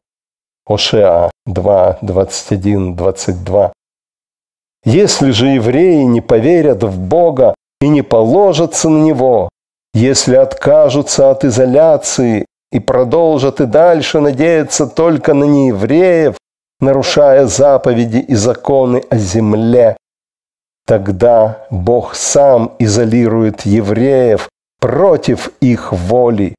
Ошеа 2, 21, 22. «Если же евреи не поверят в Бога и не положатся на Него, если откажутся от изоляции и продолжат и дальше надеяться только на неевреев, нарушая заповеди и законы о земле, тогда Бог сам изолирует евреев против их воли.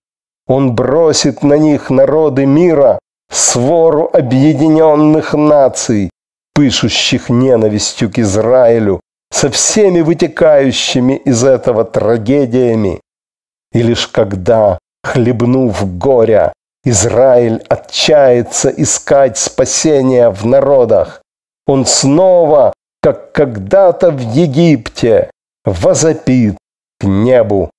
Он бросит на них народы мира, свору объединенных наций, пышущих ненавистью к Израилю, со всеми вытекающими из этого трагедиями. И лишь когда, хлебнув горя, Израиль отчается искать спасения в народах, он снова, как когда-то в Египте, возопит к небу